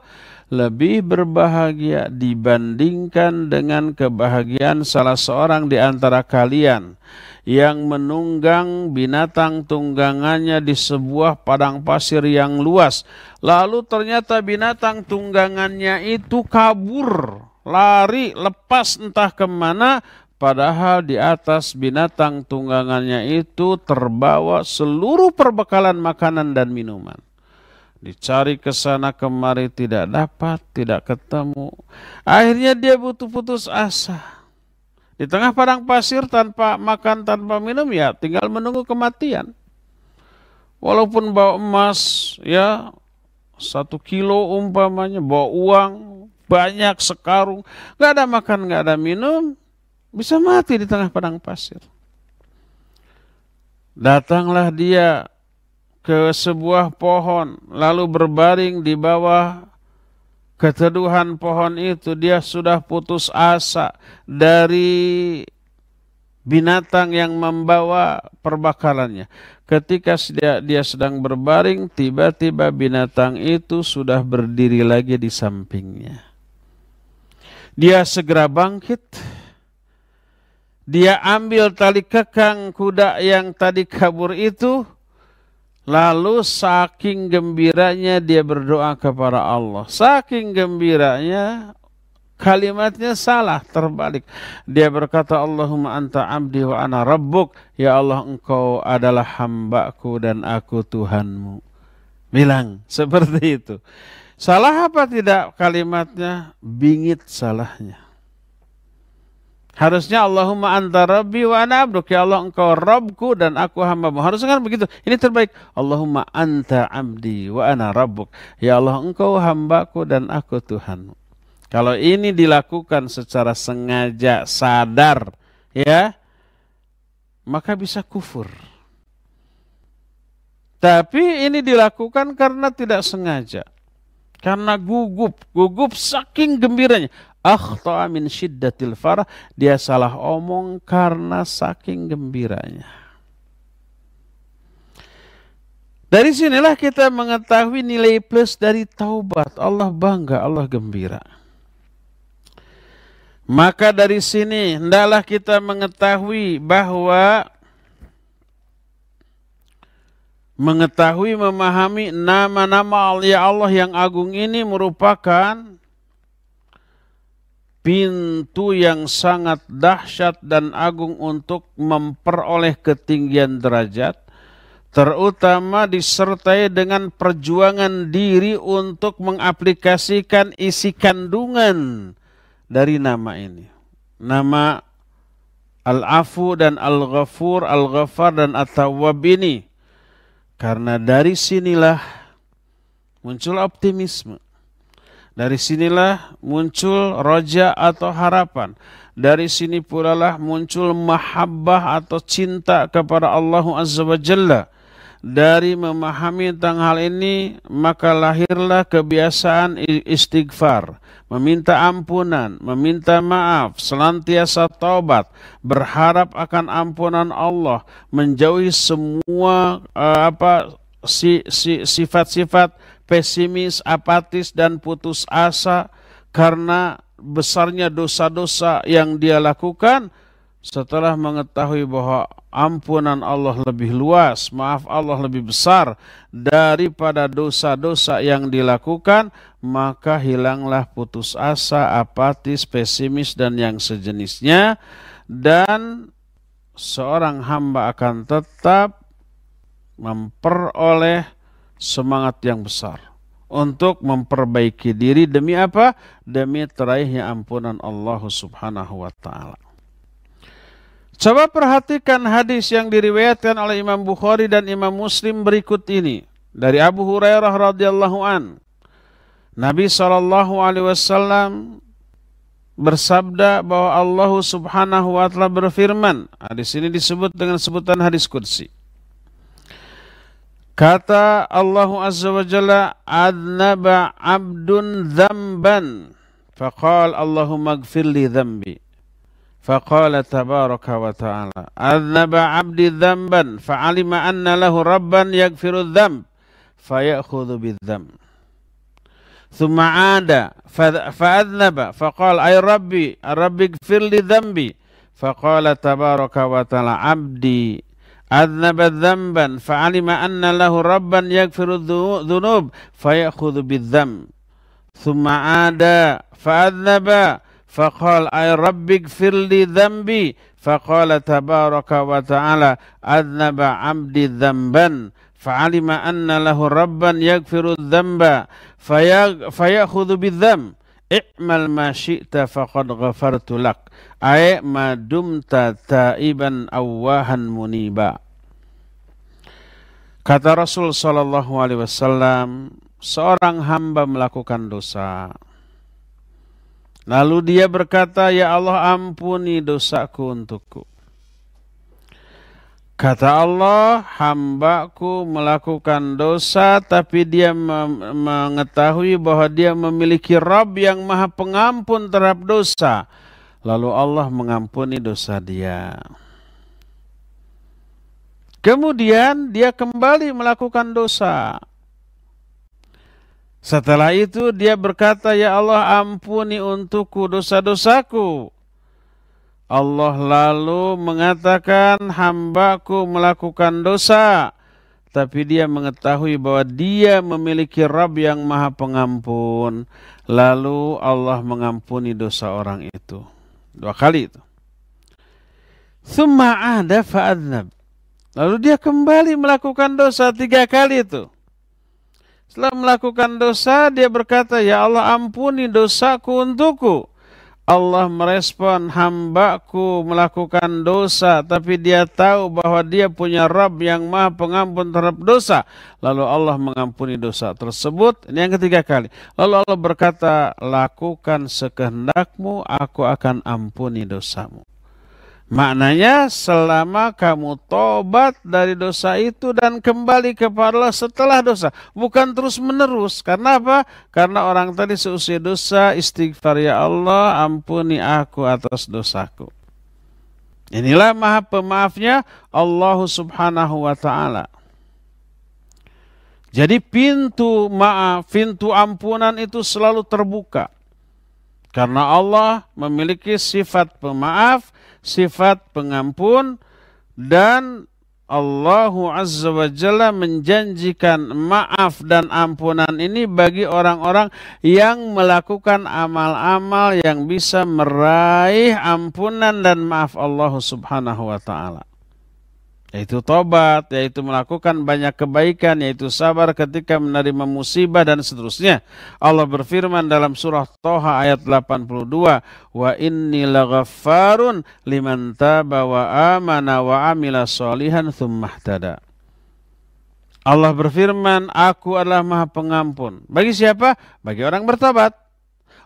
lebih berbahagia dibandingkan dengan kebahagiaan salah seorang di antara kalian yang menunggang binatang tunggangannya di sebuah padang pasir yang luas lalu ternyata binatang tunggangannya itu kabur lari lepas entah kemana Padahal di atas binatang tunggangannya itu terbawa seluruh perbekalan makanan dan minuman. Dicari ke sana kemari tidak dapat, tidak ketemu. Akhirnya dia butuh putus asa. Di tengah padang pasir tanpa makan, tanpa minum ya tinggal menunggu kematian. Walaupun bawa emas ya satu kilo umpamanya, bawa uang banyak sekarung, nggak ada makan, nggak ada minum, bisa mati di tengah padang pasir. Datanglah dia ke sebuah pohon, lalu berbaring di bawah keteduhan pohon itu. Dia sudah putus asa dari binatang yang membawa perbakalannya. Ketika dia, dia sedang berbaring, tiba-tiba binatang itu sudah berdiri lagi di sampingnya. Dia segera bangkit dia ambil tali kekang kuda yang tadi kabur itu, lalu saking gembiranya dia berdoa kepada Allah. Saking gembiranya kalimatnya salah terbalik. Dia berkata Allahumma anta abdi wa ana rabbuk. Ya Allah engkau adalah hambaku dan aku Tuhanmu. Bilang seperti itu. Salah apa tidak kalimatnya? Bingit salahnya. Harusnya Allahumma anta rabbi wa ana abduk. Ya Allah engkau rabku dan aku hamba mu Harusnya kan begitu. Ini terbaik. Allahumma anta abdi wa ana rabbuk. Ya Allah engkau hambaku dan aku Tuhan Kalau ini dilakukan secara sengaja, sadar, ya, maka bisa kufur. Tapi ini dilakukan karena tidak sengaja. Karena gugup, gugup saking gembiranya akhta min syiddatil farah dia salah omong karena saking gembiranya dari sinilah kita mengetahui nilai plus dari taubat. Allah bangga, Allah gembira. Maka dari sini hendaklah kita mengetahui bahwa mengetahui memahami nama-nama Allah ya yang agung ini merupakan pintu yang sangat dahsyat dan agung untuk memperoleh ketinggian derajat, terutama disertai dengan perjuangan diri untuk mengaplikasikan isi kandungan dari nama ini. Nama Al-Afu dan Al-Ghafur, Al-Ghafar dan At-Tawwab ini. Karena dari sinilah muncul optimisme dari sinilah muncul roja atau harapan. Dari sini pula lah muncul mahabbah atau cinta kepada Allah Azza wa Jalla. Dari memahami tentang hal ini, maka lahirlah kebiasaan istighfar, meminta ampunan, meminta maaf, selantiasa taubat, berharap akan ampunan Allah, menjauhi semua eh, apa si, si, sifat-sifat pesimis, apatis, dan putus asa karena besarnya dosa-dosa yang dia lakukan setelah mengetahui bahwa ampunan Allah lebih luas, maaf Allah lebih besar daripada dosa-dosa yang dilakukan, maka hilanglah putus asa, apatis, pesimis dan yang sejenisnya dan seorang hamba akan tetap memperoleh semangat yang besar untuk memperbaiki diri demi apa? Demi teraihnya ampunan Allah Subhanahu wa taala. Coba perhatikan hadis yang diriwayatkan oleh Imam Bukhari dan Imam Muslim berikut ini dari Abu Hurairah radhiyallahu an. Nabi Shallallahu alaihi wasallam bersabda bahwa Allah Subhanahu wa taala berfirman. Hadis ini disebut dengan sebutan hadis kursi. Kata Allah Azza wa Jalla, Adnaba abdun dhamban. Faqal Allahumma gfirli dhambi. Faqala tabaraka wa ta'ala. Adnaba abdi dhamban. Fa'alima anna lahu rabban yagfiru dhamb. Faya'khudhu bidhamb. ثم عاد فأذنب فقال أي ربي ربي اغفر لي ذنبي فقال تبارك وتعالى عبدي أذنب ذنبا فعلم أن له ربا يغفر الذنوب فيأخذ بالذنب ثم عاد فأذنب فقال أي رب اغفر لي ذنبي فقال تبارك وتعالى أذنب عبدي ذنبا فعلم أن له ربا يغفر الذنب فيأخذ بالذنب i'mal ma syi'ta faqad ghafartu lak ay ma dumta taiban awahan muniba kata Rasul sallallahu alaihi wasallam seorang hamba melakukan dosa lalu dia berkata ya Allah ampuni dosaku untukku Kata Allah, hambaku melakukan dosa tapi dia mengetahui bahwa dia memiliki Rabb yang maha pengampun terhadap dosa. Lalu Allah mengampuni dosa dia. Kemudian dia kembali melakukan dosa. Setelah itu dia berkata, Ya Allah ampuni untukku dosa-dosaku. Allah lalu mengatakan hambaku melakukan dosa tapi dia mengetahui bahwa dia memiliki Rabb yang maha pengampun lalu Allah mengampuni dosa orang itu dua kali itu ada fa'adnab lalu dia kembali melakukan dosa tiga kali itu setelah melakukan dosa dia berkata ya Allah ampuni dosaku untukku Allah merespon hambaku melakukan dosa tapi dia tahu bahwa dia punya Rab yang maha pengampun terhadap dosa lalu Allah mengampuni dosa tersebut ini yang ketiga kali lalu Allah berkata lakukan sekehendakmu aku akan ampuni dosamu Maknanya selama kamu tobat dari dosa itu dan kembali kepada Allah setelah dosa. Bukan terus menerus. Karena apa? Karena orang tadi seusia dosa istighfar ya Allah ampuni aku atas dosaku. Inilah maha pemaafnya Allah subhanahu wa ta'ala. Jadi pintu maaf, pintu ampunan itu selalu terbuka. Karena Allah memiliki sifat pemaaf sifat pengampun dan Allah Azza wa Jalla menjanjikan maaf dan ampunan ini bagi orang-orang yang melakukan amal-amal yang bisa meraih ampunan dan maaf Allah Subhanahu wa taala yaitu tobat, yaitu melakukan banyak kebaikan, yaitu sabar ketika menerima musibah dan seterusnya. Allah berfirman dalam surah Toha ayat 82, "Wa inni laghaffarun liman taba wa amana wa amila sholihan tsummahtada. Allah berfirman, "Aku adalah Maha Pengampun." Bagi siapa? Bagi orang bertobat,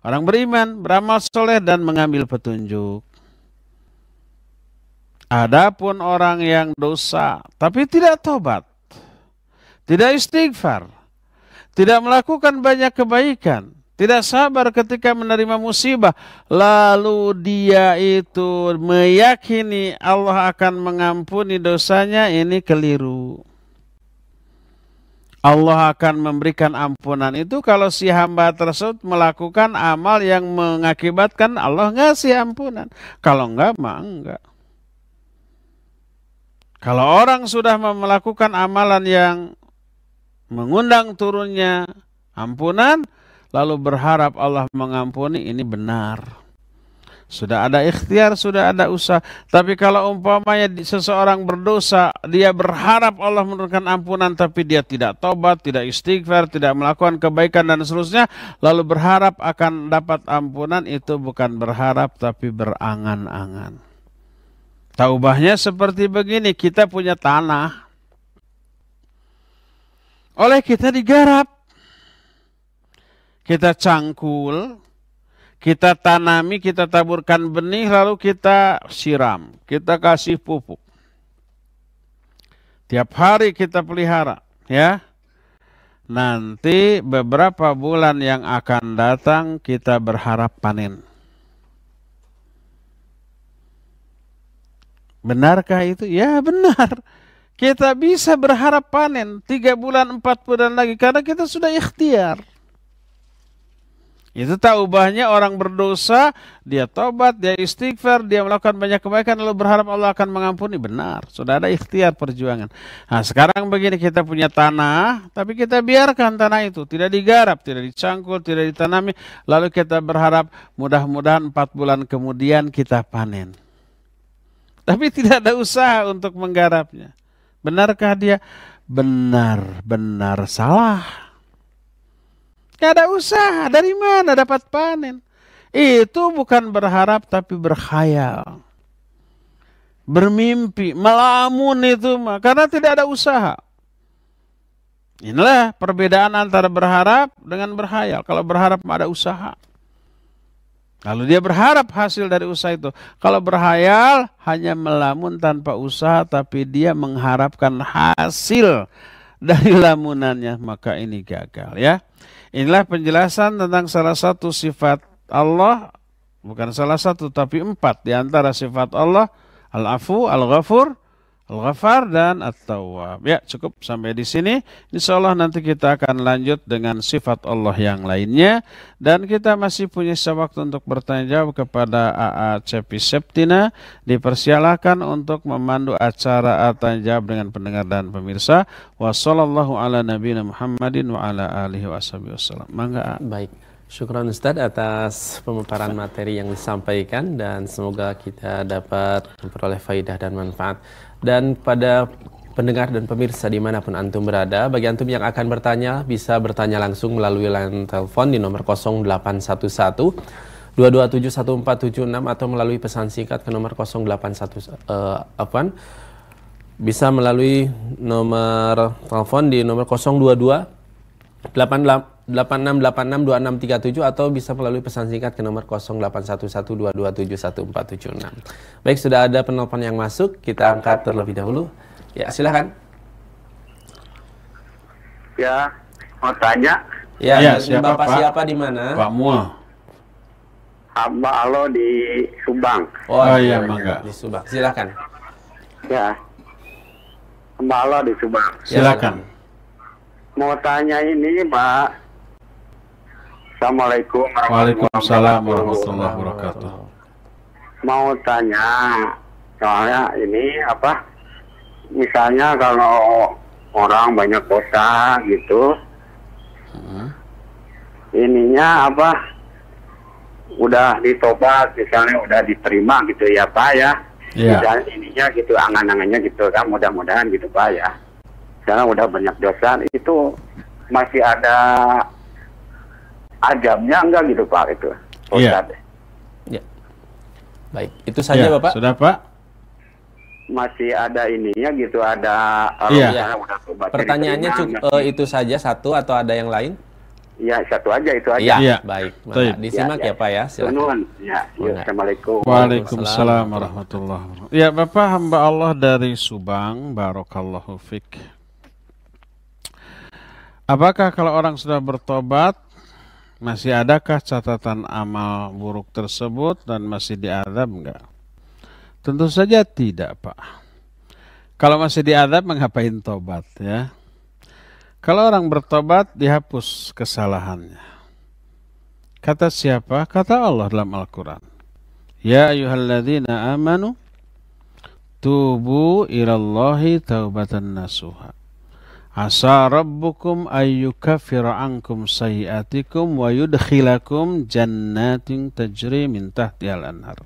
orang beriman, beramal soleh dan mengambil petunjuk. Adapun orang yang dosa tapi tidak tobat, tidak istighfar, tidak melakukan banyak kebaikan, tidak sabar ketika menerima musibah, lalu dia itu meyakini Allah akan mengampuni dosanya, ini keliru. Allah akan memberikan ampunan itu kalau si hamba tersebut melakukan amal yang mengakibatkan Allah ngasih ampunan. Kalau enggak, mah enggak. Kalau orang sudah melakukan amalan yang mengundang turunnya ampunan, lalu berharap Allah mengampuni, ini benar. Sudah ada ikhtiar, sudah ada usaha. Tapi kalau umpamanya seseorang berdosa, dia berharap Allah menurunkan ampunan, tapi dia tidak tobat, tidak istighfar, tidak melakukan kebaikan dan seterusnya, lalu berharap akan dapat ampunan, itu bukan berharap tapi berangan-angan. Taubahnya seperti begini, kita punya tanah. Oleh kita digarap. Kita cangkul, kita tanami, kita taburkan benih, lalu kita siram, kita kasih pupuk. Tiap hari kita pelihara, ya. Nanti beberapa bulan yang akan datang kita berharap panen. Benarkah itu? Ya benar. Kita bisa berharap panen tiga bulan, empat bulan lagi karena kita sudah ikhtiar. Itu taubahnya orang berdosa, dia tobat, dia istighfar, dia melakukan banyak kebaikan lalu berharap Allah akan mengampuni. Benar, sudah ada ikhtiar perjuangan. Nah, sekarang begini kita punya tanah, tapi kita biarkan tanah itu tidak digarap, tidak dicangkul, tidak ditanami, lalu kita berharap mudah-mudahan empat bulan kemudian kita panen tapi tidak ada usaha untuk menggarapnya. Benarkah dia? Benar, benar salah. Tidak ada usaha, dari mana dapat panen? Itu bukan berharap tapi berkhayal. Bermimpi, melamun itu mah, karena tidak ada usaha. Inilah perbedaan antara berharap dengan berkhayal. Kalau berharap ada usaha. Kalau dia berharap hasil dari usaha itu, kalau berhayal hanya melamun tanpa usaha, tapi dia mengharapkan hasil dari lamunannya, maka ini gagal ya. Inilah penjelasan tentang salah satu sifat Allah, bukan salah satu tapi empat di antara sifat Allah, Al-Afu, Al-Ghafur, Al-Ghafar dan At-Tawwab. Ya, cukup sampai di sini. Insya Allah nanti kita akan lanjut dengan sifat Allah yang lainnya. Dan kita masih punya waktu untuk bertanya jawab kepada AA Cepi Septina. Dipersialahkan untuk memandu acara tanya jawab dengan pendengar dan pemirsa. Wassalamualaikum ala wabarakatuh Muhammadin wa ala alihi wa Mangga. Baik. Syukran Ustadz atas pemaparan materi yang disampaikan dan semoga kita dapat memperoleh faidah dan manfaat dan pada pendengar dan pemirsa dimanapun Antum berada. Bagi Antum yang akan bertanya, bisa bertanya langsung melalui line telepon di nomor 0811 2271476 atau melalui pesan singkat ke nomor 0811 uh, eh, Bisa melalui nomor telepon di nomor 022 88 86862637 atau bisa melalui pesan singkat ke nomor 081122714746. Baik, sudah ada penelpon yang masuk, kita angkat terlebih dahulu. Ya, silakan. Ya, mau tanya. Ya, ya siapa, Bapak Pak? siapa di mana? Pak Mua. Hamba Alo di Subang. Oh, oh iya, Mangga. Di Subang. Silakan. Ya. Hamba Alo di Subang. Silakan. Silakan. Mau tanya ini, Pak Assalamualaikum Waalaikumsalam warahmatullahi wabarakatuh. Mau tanya soalnya ini apa? Misalnya kalau orang banyak dosa gitu. Hmm. Ininya apa? Udah ditobat misalnya udah diterima gitu ya Pak ya. Yeah. Misalnya ininya gitu angan-angannya gitu kan mudah-mudahan gitu Pak ya. Karena udah banyak dosa itu masih ada agamnya enggak gitu Pak itu. Iya. Ya. Baik, itu saja ya, Bapak. Sudah Pak. Masih ada ininya gitu, ada eh, Iya. Ya. Pertanyaannya cukup gitu. uh, eh, itu saja satu atau ada yang lain? Ya, satu aja itu aja. Iya, ya. baik. baik nah, disimak ya, ya. ya Pak ya. Iya. Silakan. Ya, Assalamualaikum. Waalaikumsalam warahmatullahi wabarakatuh. Ya, Bapak hamba Allah dari Subang, barokallahu fik. Apakah kalau orang sudah bertobat masih adakah catatan amal buruk tersebut dan masih diadab enggak? Tentu saja tidak, Pak. Kalau masih diadab mengapain tobat ya? Kalau orang bertobat dihapus kesalahannya. Kata siapa? Kata Allah dalam Al-Qur'an. Ya ayuhalladzina amanu tubu ilallahi taubatan nasuha. Asa rabbukum ayyukafir ankum sayiatikum wa yudkhilakum jannatin tajri min tahtihal anhar.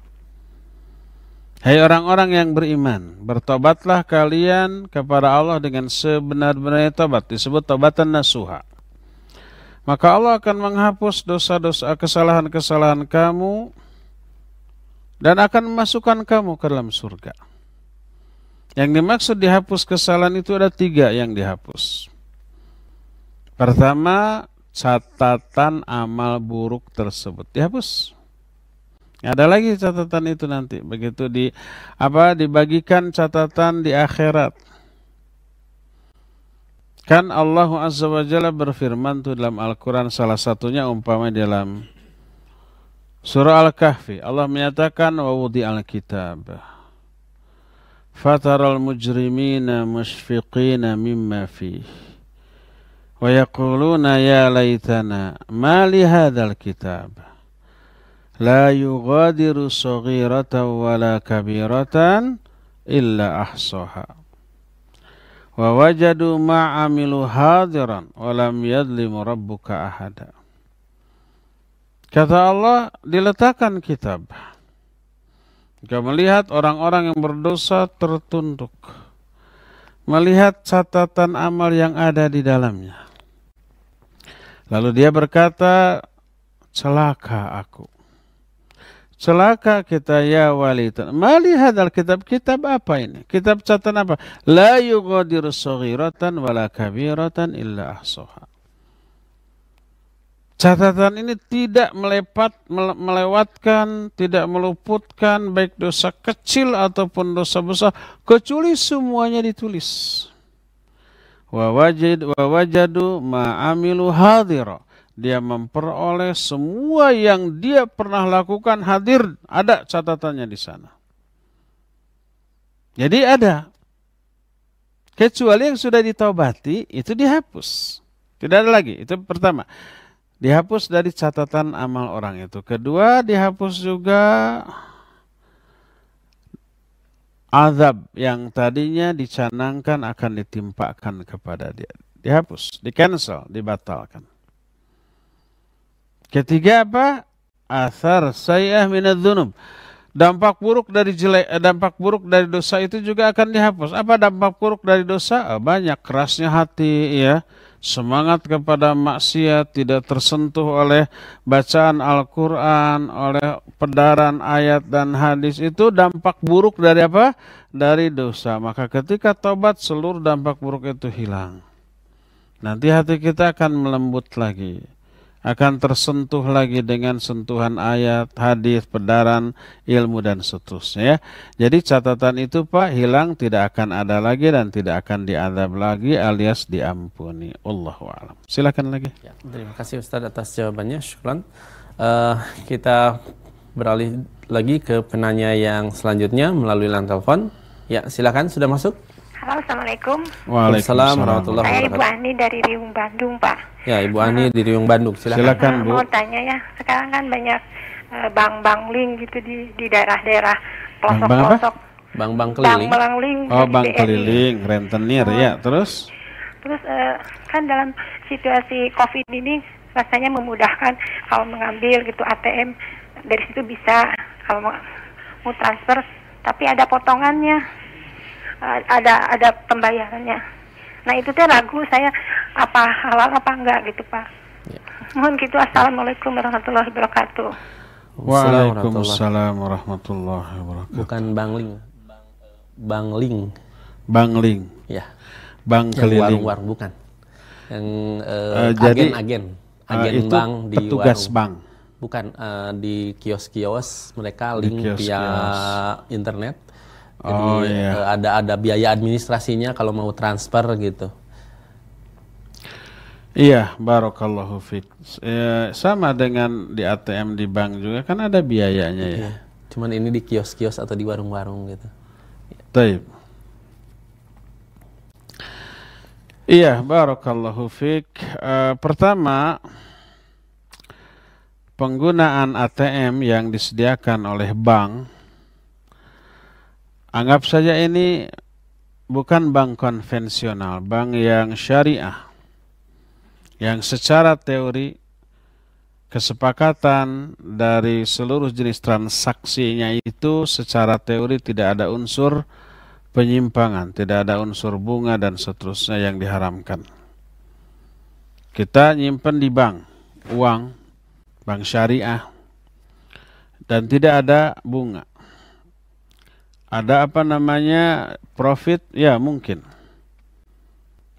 Hai orang-orang yang beriman, bertobatlah kalian kepada Allah dengan sebenar-benarnya tobat, disebut tobatan nasuha. Maka Allah akan menghapus dosa-dosa kesalahan-kesalahan kamu dan akan memasukkan kamu ke dalam surga. Yang dimaksud dihapus kesalahan itu ada tiga yang dihapus. Pertama, catatan amal buruk tersebut dihapus. Ada lagi catatan itu nanti begitu di apa dibagikan catatan di akhirat. Kan Allah Azza wa Jalla berfirman tuh dalam Al-Qur'an salah satunya umpama dalam Surah Al-Kahfi Allah menyatakan wa al-kitab فترى المجرمين مشفقين مما فيه ويقولون يا ليتنا ما لهذا الكتاب لا يغادر صغيرة ولا كبيرة إلا أحصاها ووجدوا ما عملوا حاضرا ولم يظلم ربك أحدا Kata Allah, diletakkan kitab. Jika melihat orang-orang yang berdosa tertunduk, melihat catatan amal yang ada di dalamnya. Lalu dia berkata, celaka aku. Celaka kita ya walitan. Melihat alkitab kitab. apa ini? Kitab catatan apa? La yugadiru sughiratan wala kabiratan illa ahsoha. Catatan ini tidak melepat, melewatkan, tidak meluputkan baik dosa kecil ataupun dosa besar, kecuali semuanya ditulis. Wa wajid wa wajadu ma'amilu hadir, Dia memperoleh semua yang dia pernah lakukan hadir, ada catatannya di sana. Jadi ada. Kecuali yang sudah ditobati itu dihapus. Tidak ada lagi. Itu pertama. Dihapus dari catatan amal orang itu. Kedua, dihapus juga azab yang tadinya dicanangkan akan ditimpakan kepada dia. Dihapus, di-cancel, dibatalkan. Ketiga apa? Asar sayyah minad dhunub. Dampak buruk dari jelek, eh, dampak buruk dari dosa itu juga akan dihapus. Apa dampak buruk dari dosa? Eh, banyak kerasnya hati, ya Semangat kepada maksiat tidak tersentuh oleh bacaan Al-Quran, oleh pedaran ayat dan hadis itu dampak buruk dari apa? Dari dosa. Maka ketika tobat seluruh dampak buruk itu hilang. Nanti hati kita akan melembut lagi akan tersentuh lagi dengan sentuhan ayat, hadis, pedaran, ilmu dan seterusnya. Ya. Jadi catatan itu Pak hilang tidak akan ada lagi dan tidak akan diadab lagi alias diampuni. Allah alam. Silakan lagi. Ya, terima kasih Ustaz atas jawabannya. Syukran. Uh, kita beralih lagi ke penanya yang selanjutnya melalui line telepon. Ya, silakan sudah masuk. Halo, Assalamualaikum. Waalaikumsalam Saya Ibu Ani dari Riung Bandung, Pak. Ya, Ibu Ani di Riung Bandung. Silakan, Silakan eh, Bu. Mau tanya ya, sekarang kan banyak bang bank uh, gitu di di daerah-daerah pelosok-pelosok. bang bank keliling. Bank-bank Oh, bank BNI. keliling, rentenir ya. oh. ya. Terus? Terus uh, kan dalam situasi COVID ini rasanya memudahkan kalau mengambil gitu ATM dari situ bisa kalau mau transfer tapi ada potongannya Eh, ada ada pembayarannya. Nah itu teh ragu saya apa halal apa enggak gitu pak. Ya. Mohon gitu assalamualaikum warahmatullahi wabarakatuh. Waalaikumsalam warahmatullahi wabarakatuh. Bukan bangling, bangling. Bangling. Ya. Bang keliling. Warung-warung bukan. Yang uh, uh, jadi, agen agen, agen uh, itu bank di petugas bank. Bukan uh, di kios-kios mereka link kios -kios. via internet jadi oh, iya. Eh, ada ada biaya administrasinya kalau mau transfer gitu. Iya, barokallahu fiq. E, ya, sama dengan di ATM di bank juga kan ada biayanya ya. Iya, cuman ini di kios-kios atau di warung-warung gitu. Taib. Iya, barokallahu fiq. E, eh, pertama, penggunaan ATM yang disediakan oleh bank Anggap saja ini bukan bank konvensional, bank yang syariah. Yang secara teori kesepakatan dari seluruh jenis transaksinya itu secara teori tidak ada unsur penyimpangan, tidak ada unsur bunga dan seterusnya yang diharamkan. Kita nyimpen di bank, uang, bank syariah, dan tidak ada bunga ada apa namanya profit ya mungkin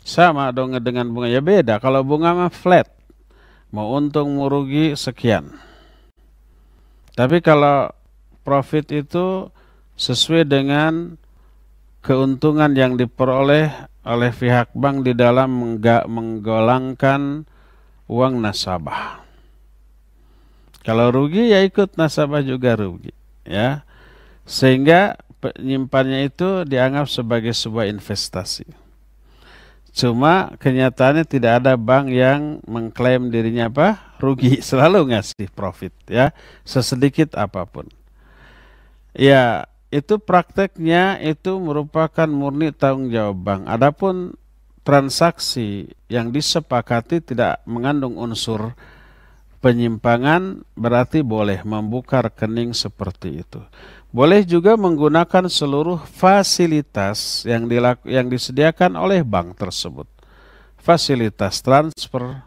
sama dong dengan bunga ya beda kalau bunga mah flat mau untung mau rugi sekian tapi kalau profit itu sesuai dengan keuntungan yang diperoleh oleh pihak bank di dalam menggolangkan uang nasabah. Kalau rugi ya ikut nasabah juga rugi ya. Sehingga Penyimpannya itu dianggap sebagai sebuah investasi. Cuma kenyataannya tidak ada bank yang mengklaim dirinya apa? Rugi, selalu ngasih profit ya, sesedikit apapun. Ya, itu prakteknya itu merupakan murni tanggung jawab bank. Adapun transaksi yang disepakati tidak mengandung unsur penyimpangan berarti boleh membuka rekening seperti itu. Boleh juga menggunakan seluruh fasilitas yang, dilaku, yang disediakan oleh bank tersebut. Fasilitas transfer,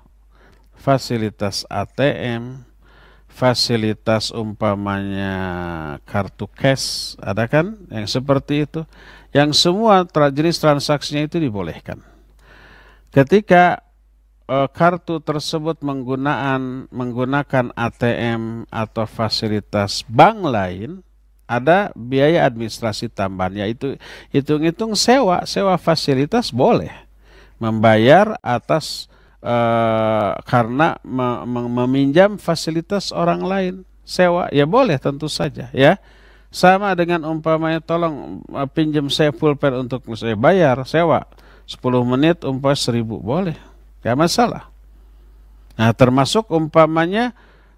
fasilitas ATM, fasilitas umpamanya kartu cash, ada kan yang seperti itu. Yang semua tra jenis transaksinya itu dibolehkan. Ketika e, kartu tersebut menggunakan menggunakan ATM atau fasilitas bank lain, ada biaya administrasi tambahan yaitu hitung-hitung sewa sewa fasilitas boleh membayar atas eh, karena me meminjam fasilitas orang lain sewa ya boleh tentu saja ya sama dengan umpamanya tolong eh, pinjam saya pulpen untuk saya bayar sewa 10 menit umpamanya seribu boleh gak masalah nah termasuk umpamanya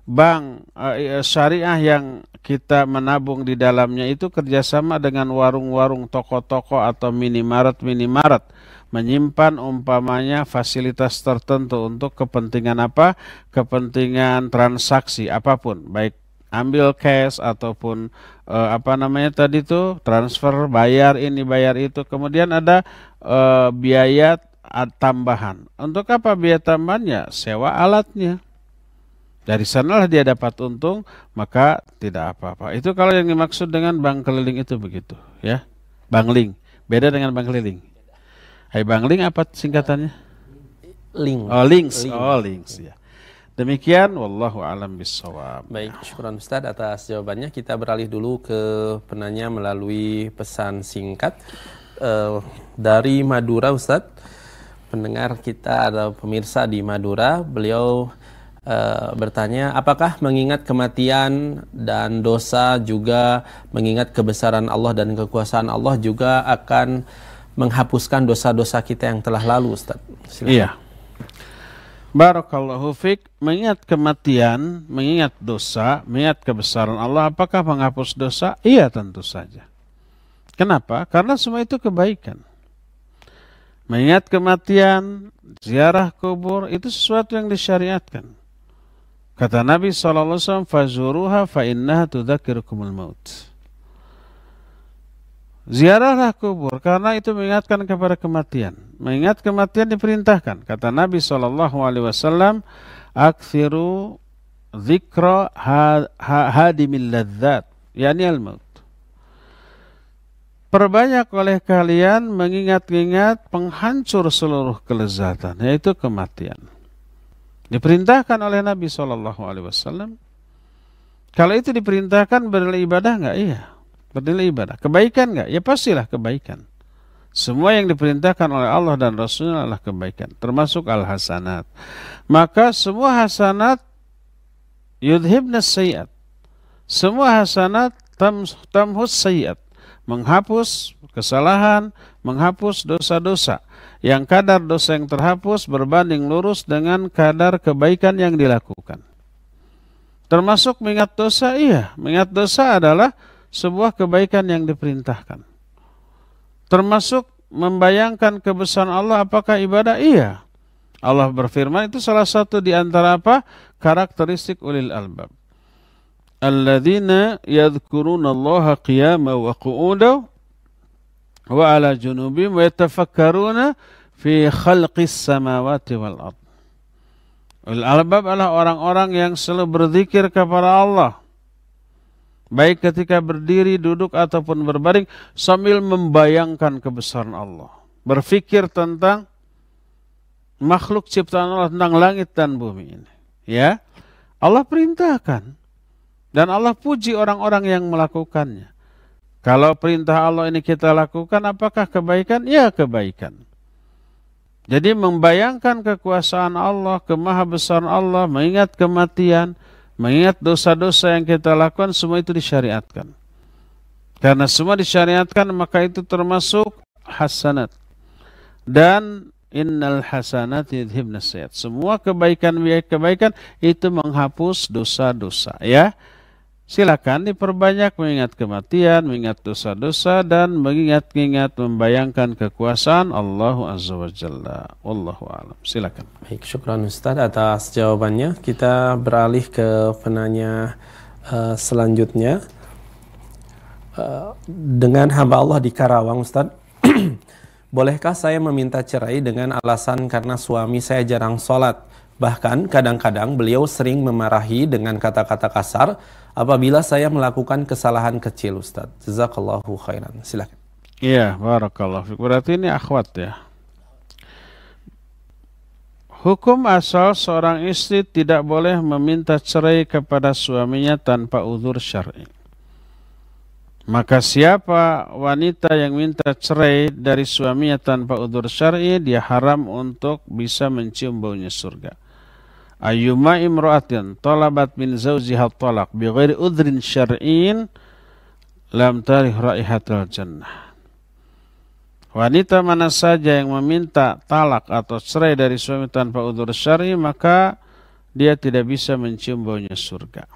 bank uh, syariah yang kita menabung di dalamnya itu kerjasama dengan warung-warung toko-toko atau minimaret-minimaret menyimpan umpamanya fasilitas tertentu untuk kepentingan apa? kepentingan transaksi apapun baik ambil cash ataupun e, apa namanya tadi itu transfer bayar ini bayar itu kemudian ada e, biaya tambahan untuk apa biaya tambahannya sewa alatnya dari sanalah dia dapat untung, maka tidak apa-apa. Itu kalau yang dimaksud dengan bank keliling itu begitu, ya. Bangling. Beda dengan bank keliling. Hai bank bangling apa singkatannya? Link. Oh, links. Link. Oh, links ya. Demikian wallahu alam bisawab. Baik, syukuran Ustaz atas jawabannya. Kita beralih dulu ke penanya melalui pesan singkat uh, dari Madura Ustaz. Pendengar kita atau pemirsa di Madura, beliau e, bertanya, apakah mengingat kematian dan dosa juga mengingat kebesaran Allah dan kekuasaan Allah juga akan menghapuskan dosa-dosa kita yang telah lalu, Ustaz? Silahkan. Iya. Barakallahu fiq, mengingat kematian, mengingat dosa, mengingat kebesaran Allah, apakah menghapus dosa? Iya tentu saja. Kenapa? Karena semua itu kebaikan. Mengingat kematian, ziarah kubur, itu sesuatu yang disyariatkan. Kata Nabi SAW, Fazuruha fa'innaha tudzakirukumul maut. Ziarahlah kubur karena itu mengingatkan kepada kematian. Mengingat kematian diperintahkan. Kata Nabi SAW, Akhiru zikra hadimil ladzat, yani al-maut. Perbanyak oleh kalian mengingat-ingat penghancur seluruh kelezatan, yaitu kematian. Diperintahkan oleh Nabi Shallallahu Alaihi Wasallam. Kalau itu diperintahkan bernilai ibadah nggak? Iya, bernilai ibadah. Kebaikan nggak? Ya pastilah kebaikan. Semua yang diperintahkan oleh Allah dan Rasulnya adalah kebaikan, termasuk al-hasanat. Maka semua hasanat yudhibna sayyat. Semua hasanat tam, tamhus sayyat. Menghapus kesalahan, menghapus dosa-dosa yang kadar dosa yang terhapus berbanding lurus dengan kadar kebaikan yang dilakukan. Termasuk mengingat dosa, iya. Mengingat dosa adalah sebuah kebaikan yang diperintahkan. Termasuk membayangkan kebesaran Allah apakah ibadah? Iya. Allah berfirman itu salah satu di antara apa? Karakteristik ulil albab. Alladzina yadhkurunallaha qiyama wa qu'udaw wa ala junubim wa yatafakkaruna fi khalqis samawati wal ard. Al albab adalah orang-orang yang selalu berzikir kepada Allah. Baik ketika berdiri, duduk ataupun berbaring sambil membayangkan kebesaran Allah. Berfikir tentang makhluk ciptaan Allah tentang langit dan bumi ini. Ya. Allah perintahkan dan Allah puji orang-orang yang melakukannya. Kalau perintah Allah ini kita lakukan, apakah kebaikan? Ya kebaikan. Jadi membayangkan kekuasaan Allah, kemahabesaran Allah, mengingat kematian, mengingat dosa-dosa yang kita lakukan, semua itu disyariatkan. Karena semua disyariatkan, maka itu termasuk hasanat. Dan innal hasanat yudhibnas Semua kebaikan-kebaikan itu menghapus dosa-dosa. Ya. Silakan diperbanyak mengingat kematian, mengingat dosa-dosa dan mengingat-ingat membayangkan kekuasaan Allah Azza wa Jalla. Wallahu a'lam. Silakan. Baik, syukran Ustaz atas jawabannya. Kita beralih ke penanya uh, selanjutnya. Uh, dengan hamba Allah di Karawang Ustaz, bolehkah saya meminta cerai dengan alasan karena suami saya jarang sholat? Bahkan kadang-kadang beliau sering memarahi dengan kata-kata kasar apabila saya melakukan kesalahan kecil Ustaz. Jazakallahu khairan. Silakan. Iya, barakallahu Berarti ini akhwat ya. Hukum asal seorang istri tidak boleh meminta cerai kepada suaminya tanpa uzur syar'i. Maka siapa wanita yang minta cerai dari suaminya tanpa uzur syar'i, dia haram untuk bisa mencium baunya surga ayyuma imra'atin talabat min zawjiha bi ghairi udhrin syar'in lam tarih raihatul jannah Wanita mana saja yang meminta talak atau cerai dari suami tanpa udur syari maka dia tidak bisa mencium baunya surga.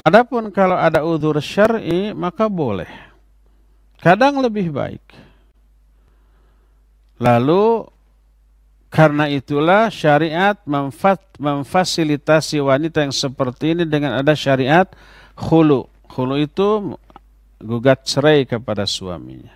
Adapun kalau ada udur syari maka boleh. Kadang lebih baik. Lalu karena itulah syariat memfasilitasi wanita yang seperti ini dengan ada syariat khulu. Khulu itu gugat cerai kepada suaminya.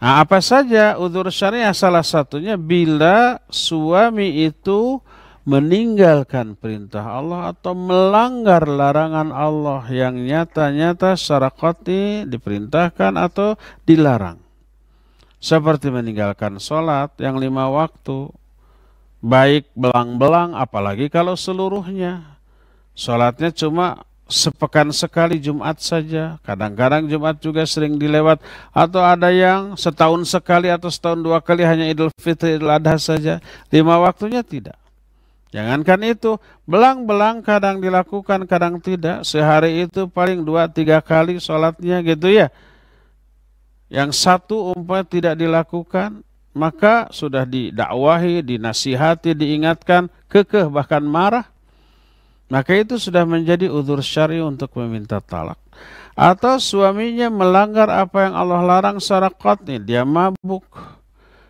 Nah, apa saja udur syariah salah satunya bila suami itu meninggalkan perintah Allah atau melanggar larangan Allah yang nyata-nyata secara -nyata diperintahkan atau dilarang seperti meninggalkan sholat yang lima waktu, baik belang-belang apalagi kalau seluruhnya. Sholatnya cuma sepekan sekali Jumat saja. Kadang-kadang Jumat juga sering dilewat. Atau ada yang setahun sekali atau setahun dua kali hanya Idul Fitri, Idul Adha saja. Lima waktunya tidak. Jangankan itu, belang-belang kadang dilakukan, kadang tidak. Sehari itu paling dua, tiga kali sholatnya gitu ya. Yang satu umpamanya tidak dilakukan, maka sudah didakwahi, dinasihati, diingatkan, kekeh bahkan marah. Maka itu sudah menjadi udur syari untuk meminta talak. Atau suaminya melanggar apa yang Allah larang secara qatni. Dia mabuk,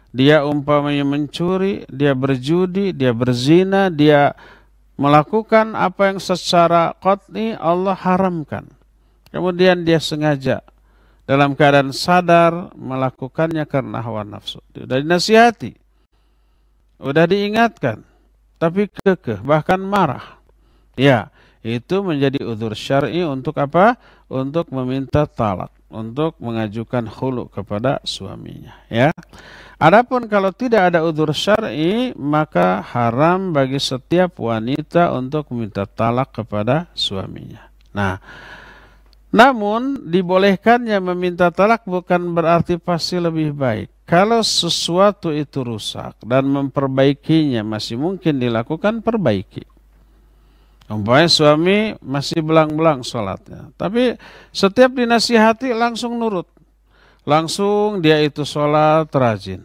dia umpamanya mencuri, dia berjudi, dia berzina, dia melakukan apa yang secara qatni Allah haramkan. Kemudian dia sengaja dalam keadaan sadar melakukannya karena hawa nafsu. sudah dinasihati, sudah diingatkan, tapi kekeh, bahkan marah. Ya, itu menjadi udur syar'i untuk apa? Untuk meminta talak, untuk mengajukan hulu kepada suaminya. Ya, Adapun kalau tidak ada udur syar'i, maka haram bagi setiap wanita untuk meminta talak kepada suaminya. Nah, namun, dibolehkannya meminta talak bukan berarti pasti lebih baik. Kalau sesuatu itu rusak dan memperbaikinya masih mungkin dilakukan, perbaiki. Umpanya suami masih belang-belang sholatnya. Tapi setiap dinasihati langsung nurut. Langsung dia itu sholat rajin.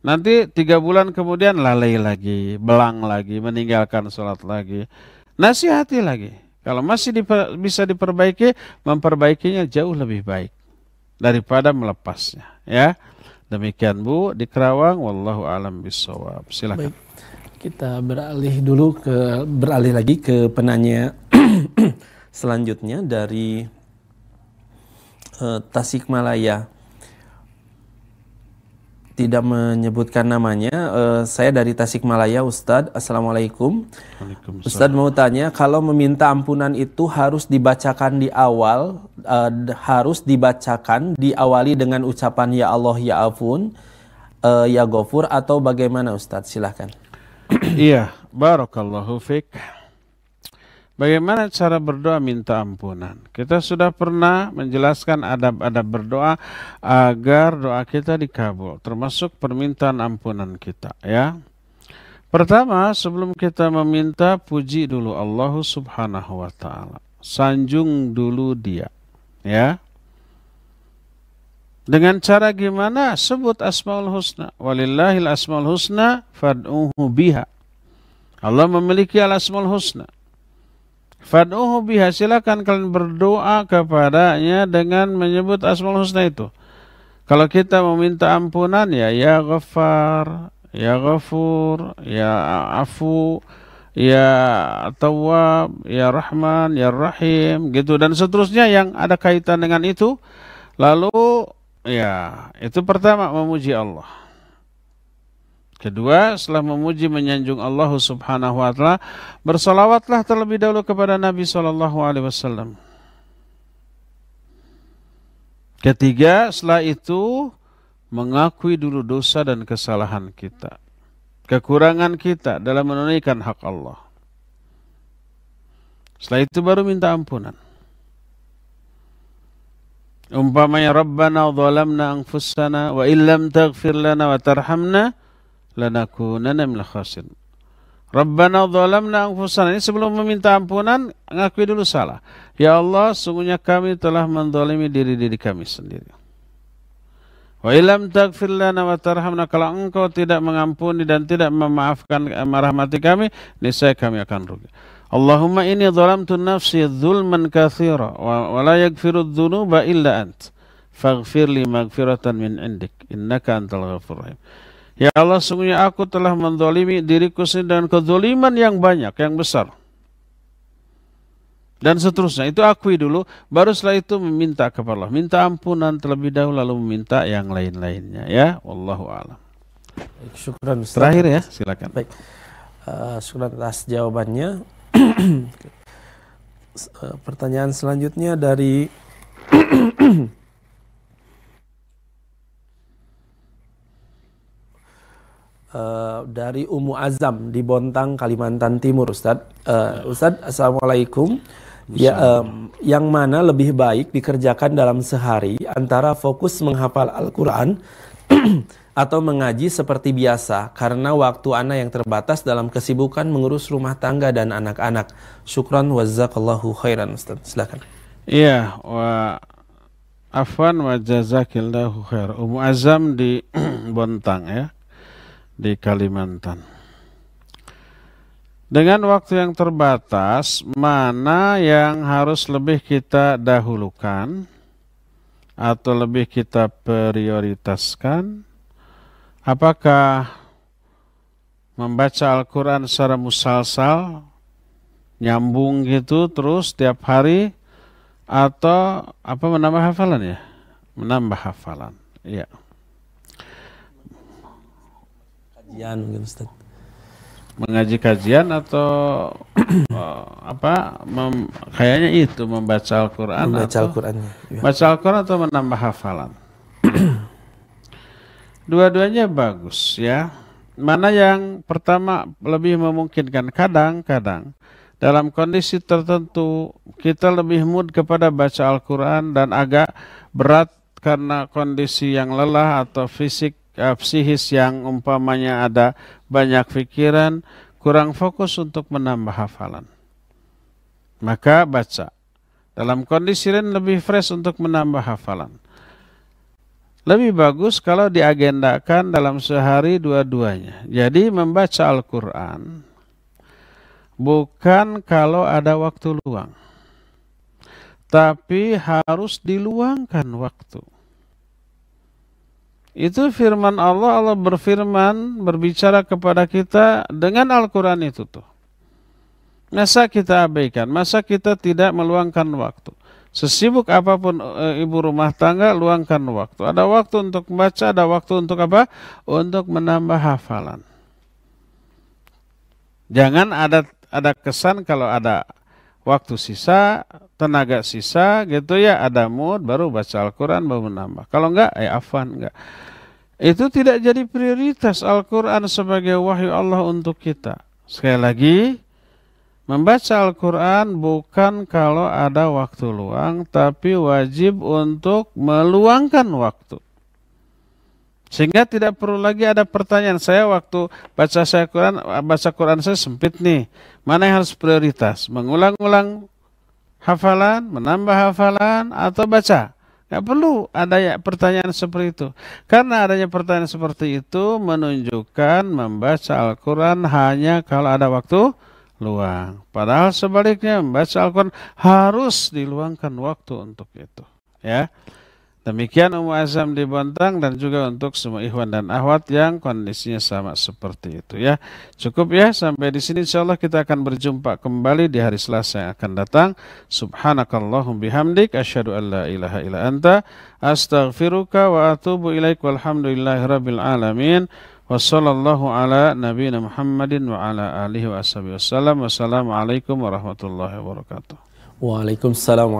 Nanti tiga bulan kemudian lalai lagi, belang lagi, meninggalkan sholat lagi. Nasihati lagi kalau masih diper, bisa diperbaiki, memperbaikinya jauh lebih baik daripada melepasnya, ya. Demikian Bu di Kerawang, wallahu alam bisawab. Silakan. Baik. Kita beralih dulu ke beralih lagi ke penanya selanjutnya dari uh, Tasikmalaya tidak menyebutkan namanya. Uh, saya dari Tasikmalaya, Ustadz. Assalamualaikum. Ustadz mau tanya, kalau meminta ampunan itu harus dibacakan di awal, uh, harus dibacakan diawali dengan ucapan Ya Allah, Ya Afun, uh, Ya Gofur, atau bagaimana Ustadz? Silahkan. iya, Barakallahu Fik. Bagaimana cara berdoa minta ampunan? Kita sudah pernah menjelaskan adab-adab berdoa agar doa kita dikabul, termasuk permintaan ampunan kita, ya. Pertama, sebelum kita meminta, puji dulu Allah Subhanahu wa taala. Sanjung dulu Dia, ya. Dengan cara gimana? Sebut Asmaul Husna. Walillahil Asmaul Husna fad'uhu biha. Allah memiliki Al Asmaul Husna Fad'uhu biha silakan kalian berdoa kepadanya dengan menyebut asmaul husna itu. Kalau kita meminta ampunan ya ya Ghaffar, ya Ghafur, ya Afu, ya Tawwab, ya Rahman, ya Rahim gitu dan seterusnya yang ada kaitan dengan itu. Lalu ya, itu pertama memuji Allah. Kedua, setelah memuji menyanjung Allah Subhanahu wa taala, bersolawatlah terlebih dahulu kepada Nabi Shallallahu alaihi wasallam. Ketiga, setelah itu mengakui dulu dosa dan kesalahan kita, kekurangan kita dalam menunaikan hak Allah. Setelah itu baru minta ampunan. Umpamanya Rabbana zalamna anfusana wa illam taghfir lana wa tarhamna lanakunanna minal khasirin. Rabbana zalamna anfusana. Ini sebelum meminta ampunan, ngakui dulu salah. Ya Allah, sungguhnya kami telah mendolimi diri-diri kami sendiri. Wa ilam tagfir lana wa tarhamna. Kalau engkau tidak mengampuni dan tidak memaafkan, eh, merahmati kami, niscaya kami akan rugi. Allahumma ini zalamtu nafsi zulman kathira wa, wa la yagfiru dhunuba illa ant. Faghfir li maghfiratan min indik. Innaka antal ghafur rahim. Ya Allah, sungguhnya aku telah mendolimi diriku sendiri dan kedoliman yang banyak, yang besar. Dan seterusnya, itu akui dulu, baru setelah itu meminta kepada Allah. Minta ampunan terlebih dahulu, lalu meminta yang lain-lainnya. Ya, Wallahu a'lam. syukuran, Terakhir ya, silakan. Baik. Uh, eh, syukuran atas jawabannya. Eh, pertanyaan selanjutnya dari Eh, dari Umu Azam di Bontang, Kalimantan Timur, Ustaz. Uh, Ustaz, Assalamualaikum. Ya, um, yang mana lebih baik dikerjakan dalam sehari antara fokus menghafal Al-Quran atau mengaji seperti biasa karena waktu anak yang terbatas dalam kesibukan mengurus rumah tangga dan anak-anak. Syukran wazakallahu khairan Ustaz. Silakan. Iya, wa afwan wa jazakillahu khair. Umu Azam di Bontang ya di Kalimantan. Dengan waktu yang terbatas, mana yang harus lebih kita dahulukan atau lebih kita prioritaskan? Apakah membaca Al-Quran secara musalsal, nyambung gitu terus setiap hari, atau apa menambah hafalan ya? Menambah hafalan, iya. Yeah. kajian mungkin gitu, Ustaz. Mengaji kajian atau eh, apa mem, kayaknya itu membaca Al-Qur'an membaca Al-Qur'annya. Iya. Baca Al-Qur'an atau menambah hafalan. Dua-duanya bagus ya. Mana yang pertama lebih memungkinkan kadang-kadang dalam kondisi tertentu kita lebih mood kepada baca Al-Quran dan agak berat karena kondisi yang lelah atau fisik psihis yang umpamanya ada banyak pikiran, kurang fokus untuk menambah hafalan. Maka baca. Dalam kondisi lain lebih fresh untuk menambah hafalan. Lebih bagus kalau diagendakan dalam sehari dua-duanya. Jadi membaca Al-Quran bukan kalau ada waktu luang. Tapi harus diluangkan waktu. Itu firman Allah, Allah berfirman, berbicara kepada kita dengan Al-Quran itu tuh. Masa kita abaikan, masa kita tidak meluangkan waktu. Sesibuk apapun e, ibu rumah tangga, luangkan waktu. Ada waktu untuk membaca, ada waktu untuk apa? Untuk menambah hafalan. Jangan ada ada kesan kalau ada waktu sisa, tenaga sisa gitu ya, ada mood baru baca Al-Qur'an baru menambah. Kalau enggak eh afan enggak. Itu tidak jadi prioritas Al-Qur'an sebagai wahyu Allah untuk kita. Sekali lagi, membaca Al-Qur'an bukan kalau ada waktu luang, tapi wajib untuk meluangkan waktu. Sehingga tidak perlu lagi ada pertanyaan saya waktu baca saya Quran, baca Quran saya sempit nih. Mana yang harus prioritas? Mengulang-ulang hafalan, menambah hafalan atau baca? Nggak perlu ada ya pertanyaan seperti itu. Karena adanya pertanyaan seperti itu menunjukkan membaca Al-Quran hanya kalau ada waktu luang. Padahal sebaliknya membaca Al-Quran harus diluangkan waktu untuk itu. Ya. Demikian Umu Azam di Bontang dan juga untuk semua ikhwan dan ahwat yang kondisinya sama seperti itu ya. Cukup ya sampai di sini insya Allah kita akan berjumpa kembali di hari Selasa yang akan datang. Subhanakallahum bihamdik asyhadu an la ilaha illa anta astaghfiruka wa atubu ilaik walhamdulillahi rabbil alamin. Wassallallahu ala nabiyina Muhammadin wa ala alihi wa wassalam. Wassalamualaikum warahmatullahi wabarakatuh. Waalaikumsalam